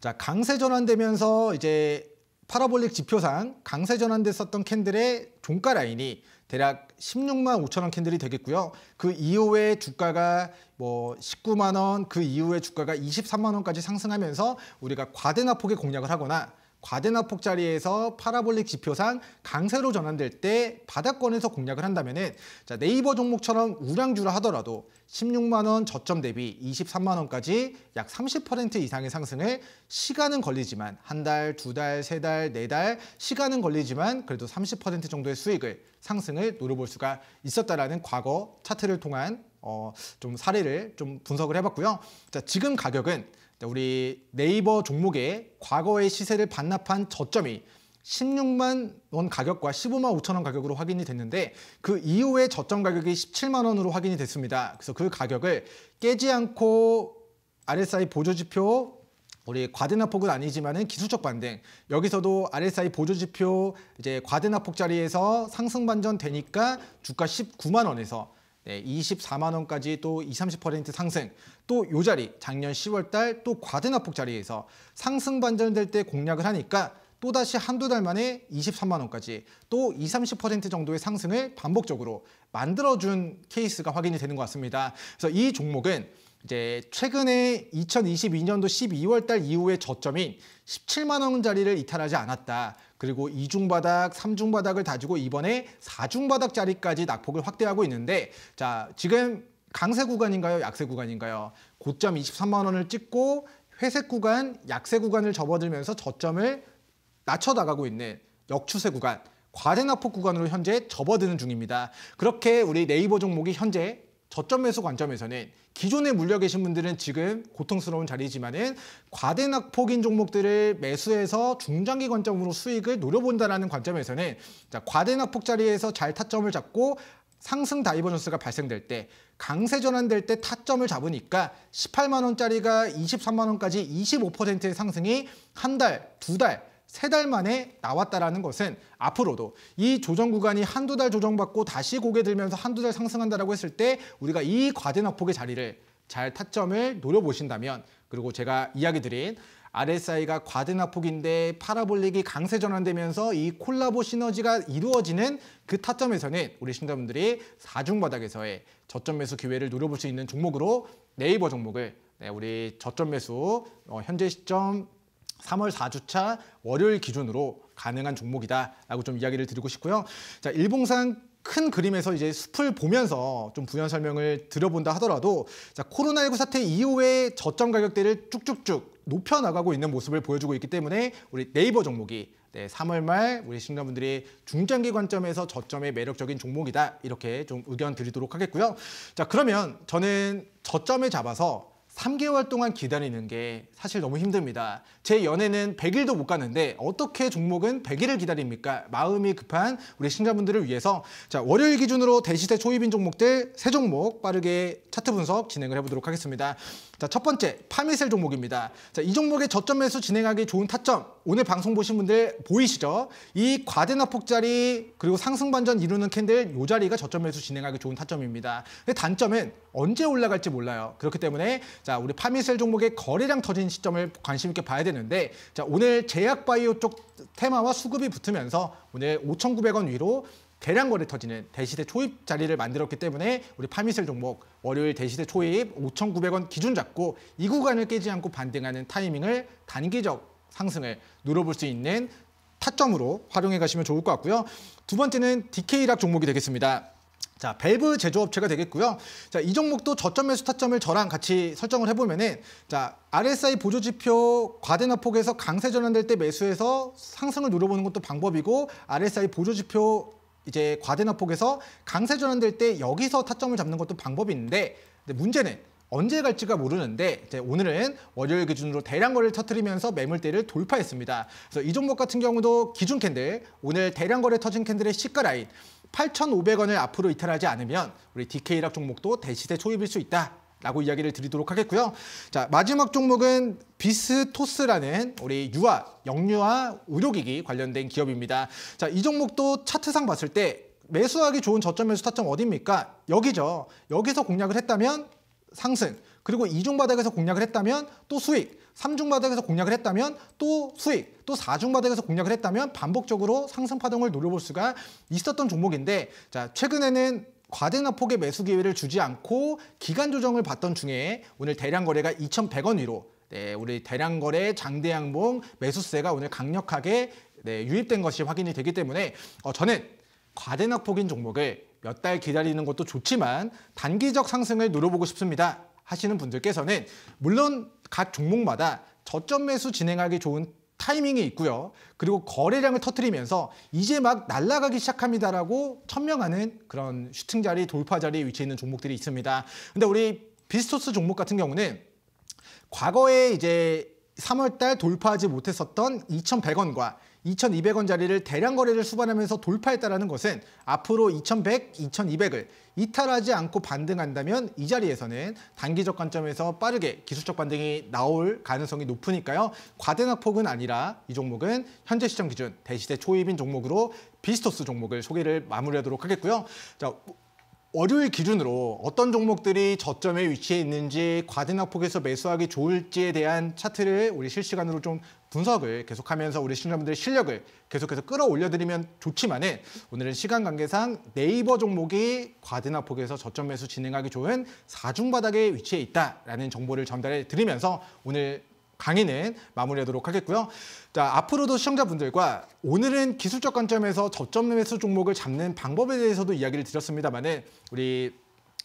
자 강세 전환되면서 이제 파라볼릭 지표상 강세 전환됐었던 캔들의 종가 라인이 대략 16만 5천 원 캔들이 되겠고요. 그 이후에 주가가 뭐 19만 원, 그 이후에 주가가 23만 원까지 상승하면서 우리가 과대나 폭의 공략을 하거나 과대납폭 자리에서 파라볼릭 지표상 강세로 전환될 때 바닥권에서 공략을 한다면 네이버 종목처럼 우량주라 하더라도 16만 원 저점 대비 23만 원까지 약 30% 이상의 상승을 시간은 걸리지만 한 달, 두 달, 세 달, 네 달 시간은 걸리지만 그래도 30% 정도의 수익을 상승을 노려볼 수가 있었다라는 과거 차트를 통한 어, 좀 사례를 좀 분석을 해봤고요. 자, 지금 가격은 우리 네이버 종목의 과거의 시세를 반납한 저점이 16만 원 가격과 15만 5천 원 가격으로 확인이 됐는데 그 이후에 저점 가격이 17만 원으로 확인이 됐습니다. 그래서 그 가격을 깨지 않고 RSI 보조지표 우리 과대납폭은 아니지만은 기술적 반등 여기서도 RSI 보조지표 이제 과대납폭 자리에서 상승 반전 되니까 주가 19만 원에서 네, 24만 원까지 또 20, 30% 상승. 또 요 자리 작년 10월 달 또 과대납폭 자리에서 상승 반전될 때 공략을 하니까 또다시 한두 달 만에 23만 원까지 또 20, 30% 정도의 상승을 반복적으로 만들어준 케이스가 확인이 되는 것 같습니다. 그래서 이 종목은 이제 최근에 2022년도 12월 달이후에 저점인 17만 원짜리를 이탈하지 않았다. 그리고 이중 바닥, 삼중 바닥을 다지고 이번에 사중 바닥자리까지 낙폭을 확대하고 있는데 자 지금 강세 구간인가요? 약세 구간인가요? 고점 23만 원을 찍고 회색 구간, 약세 구간을 접어들면서 저점을 낮춰 나가고 있는 역추세 구간, 과대 낙폭 구간으로 현재 접어드는 중입니다. 그렇게 우리 네이버 종목이 현재 저점 매수 관점에서는 기존에 물려 계신 분들은 지금 고통스러운 자리지만은 과대낙폭인 종목들을 매수해서 중장기 관점으로 수익을 노려본다라는 관점에서는 자, 과대낙폭 자리에서 잘 타점을 잡고 상승 다이버전스가 발생될 때 강세 전환될 때 타점을 잡으니까 18만 원짜리가 23만 원까지 25%의 상승이 한 달, 두 달, 세달 만에 나왔다라는 것은 앞으로도 이 조정 구간이 한두 달 조정받고 다시 고개 들면서 한두 달 상승한다라고 했을 때 우리가 이 과대 낙폭의 자리를 잘 타점을 노려보신다면 그리고 제가 이야기 드린 RSI가 과대낙폭인데 파라볼릭이 강세 전환되면서 이 콜라보 시너지가 이루어지는 그 타점에서는 우리 시청자분들이 사중 바닥에서의 저점 매수 기회를 노려볼 수 있는 종목으로 네이버 종목을 네, 우리 저점 매수 어, 현재 시점 3월 4주차 월요일 기준으로 가능한 종목이다라고 좀 이야기를 드리고 싶고요. 자, 일봉상 큰 그림에서 이제 숲을 보면서 좀 부연 설명을 드려본다 하더라도 자, 코로나19 사태 이후에 저점 가격대를 쭉쭉쭉 높여나가고 있는 모습을 보여주고 있기 때문에 우리 네이버 종목이 네, 3월 말 우리 시청자분들이 중장기 관점에서 저점의 매력적인 종목이다 이렇게 좀 의견 드리도록 하겠고요. 자 그러면 저는 저점을 잡아서 3개월 동안 기다리는 게 사실 너무 힘듭니다. 제 연애는 100일도 못 가는데 어떻게 종목은 100일을 기다립니까? 마음이 급한 우리 신자분들을 위해서 자 월요일 기준으로 대시세 초입인 종목들 세종목 빠르게 차트 분석 진행을 해보도록 하겠습니다. 자, 첫 번째 파미셀 종목입니다. 자, 이 종목의 저점 매수 진행하기 좋은 타점. 오늘 방송 보신 분들 보이시죠? 이 과대납폭 자리 그리고 상승 반전 이루는 캔들 이 자리가 저점 매수 진행하기 좋은 타점입니다. 근데 단점은 언제 올라갈지 몰라요. 그렇기 때문에 자, 우리 파미셀 종목의 거래량 터진 시점을 관심 있게 봐야 되는데 자, 오늘 제약바이오 쪽 테마와 수급이 붙으면서 오늘 5,900원 위로 대량 거래 터지는 대시대 초입 자리를 만들었기 때문에 우리 파미셀 종목 월요일 대시대 초입 5,900원 기준 잡고 이 구간을 깨지 않고 반등하는 타이밍을 단기적 상승을 누려볼 수 있는 타점으로 활용해 가시면 좋을 것 같고요. 두 번째는 DK락 종목이 되겠습니다. 자, 밸브 제조업체가 되겠고요. 자, 이 종목도 저점 매수 타점을 저랑 같이 설정을 해보면은 자, RSI 보조지표 과대나폭에서 강세 전환될 때 매수해서 상승을 누려보는 것도 방법이고 RSI 보조지표 이제 과대나 폭에서 강세 전환될 때 여기서 타점을 잡는 것도 방법이 있는데 문제는 언제 갈지가 모르는데 오늘은 월요일 기준으로 대량 거래를 터뜨리면서 매물대를 돌파했습니다. 그래서 이 종목 같은 경우도 기준 캔들 오늘 대량 거래 터진 캔들의 시가 라인 8,500원을 앞으로 이탈하지 않으면 우리 DK 락 종목도 대시세 초입일 수 있다. 라고 이야기를 드리도록 하겠고요. 자 마지막 종목은 비스토스라는 우리 유아, 영유아 의료기기 관련된 기업입니다. 자 이 종목도 차트상 봤을 때 매수하기 좋은 저점 매수 타점 어디입니까? 여기죠. 여기서 공략을 했다면 상승, 그리고 이중 바닥에서 공략을 했다면 또 수익, 삼중 바닥에서 공략을 했다면 또 수익, 또 사중 바닥에서 공략을 했다면 반복적으로 상승 파동을 노려볼 수가 있었던 종목인데 자 최근에는 과대나 폭의 매수 기회를 주지 않고 기간 조정을 받던 중에 오늘 대량 거래가 2,100원 위로 네, 우리 대량 거래 장대 양봉 매수세가 오늘 강력하게 네, 유입된 것이 확인이 되기 때문에 어, 저는 과대나 폭인 종목을 몇 달 기다리는 것도 좋지만 단기적 상승을 노려보고 싶습니다. 하시는 분들께서는 물론 각 종목마다 저점 매수 진행하기 좋은 타이밍이 있고요. 그리고 거래량을 터트리면서 이제 막 날아가기 시작합니다라고 천명하는 그런 슈팅 자리, 돌파 자리에 위치해 있는 종목들이 있습니다. 근데 우리 비스토스 종목 같은 경우는 과거에 이제 3월달 돌파하지 못했었던 2,100원과 2,200원 자리를 대량 거래를 수반하면서 돌파했다는 것은 앞으로 2,100, 2,200을 이탈하지 않고 반등한다면 이 자리에서는 단기적 관점에서 빠르게 기술적 반등이 나올 가능성이 높으니까요. 과대낙폭은 아니라 이 종목은 현재 시장 기준 대시대 초입인 종목으로 비스토스 종목을 소개를 마무리하도록 하겠고요. 자, 월요일 기준으로 어떤 종목들이 저점에 위치해 있는지 과대낙폭에서 매수하기 좋을지에 대한 차트를 우리 실시간으로 좀 분석을 계속하면서 우리 시청자분들의 실력을 계속해서 끌어올려드리면 좋지만은 오늘은 시간 관계상 네이버 종목이 과대나 폭에서 저점 매수 진행하기 좋은 사중 바닥에 위치해 있다라는 정보를 전달해 드리면서 오늘 강의는 마무리하도록 하겠고요. 자, 앞으로도 시청자분들과 오늘은 기술적 관점에서 저점 매수 종목을 잡는 방법에 대해서도 이야기를 드렸습니다만 우리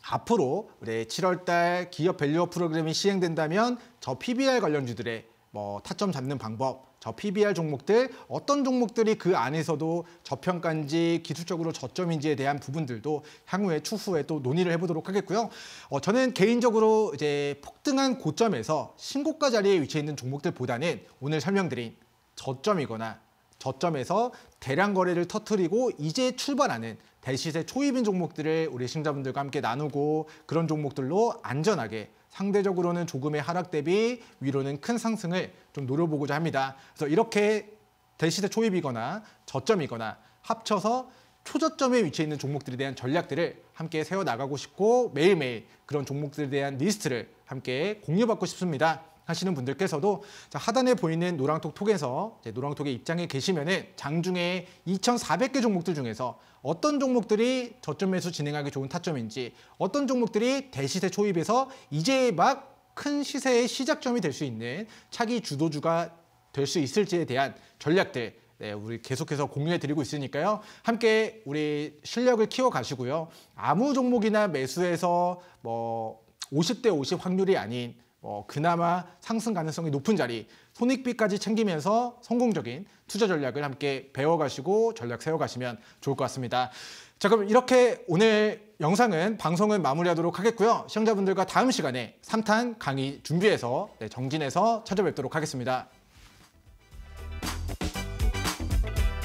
앞으로 우리 7월달 기업 밸류업 프로그램이 시행된다면 저 PBR 관련주들의 뭐 타점 잡는 방법, 저 PBR 종목들 어떤 종목들이 그 안에서도 저평가인지 기술적으로 저점인지에 대한 부분들도 향후에 추후에 또 논의를 해보도록 하겠고요. 어, 저는 개인적으로 이제 폭등한 고점에서 신고가 자리에 위치해 있는 종목들보다는 오늘 설명드린 저점이거나 저점에서 대량 거래를 터트리고 이제 출발하는 대시세 초입인 종목들을 우리 시청자분들과 함께 나누고 그런 종목들로 안전하게 상대적으로는 조금의 하락 대비 위로는 큰 상승을 좀 노려보고자 합니다. 그래서 이렇게 대시세 초입이거나 저점이거나 합쳐서 초저점에 위치해 있는 종목들에 대한 전략들을 함께 세워나가고 싶고 매일매일 그런 종목들에 대한 리스트를 함께 공유받고 싶습니다. 하시는 분들께서도 하단에 보이는 노랑톡 톡에서 노랑톡의 입장에 계시면 장중에 2,400개 종목들 중에서 어떤 종목들이 저점 매수 진행하기 좋은 타점인지 어떤 종목들이 대시세 초입에서 이제 막 큰 시세의 시작점이 될 수 있는 차기 주도주가 될 수 있을지에 대한 전략들 네, 우리 계속해서 공유해 드리고 있으니까요. 함께 우리 실력을 키워 가시고요. 아무 종목이나 매수해서 뭐 50대 50 확률이 아닌 뭐 그나마 상승 가능성이 높은 자리 손익비까지 챙기면서 성공적인 투자 전략을 함께 배워가시고 전략 세워가시면 좋을 것 같습니다. 자 그럼 이렇게 오늘 영상은 방송을 마무리하도록 하겠고요. 시청자분들과 다음 시간에 3탄 강의 준비해서 네, 정진해서 찾아뵙도록 하겠습니다.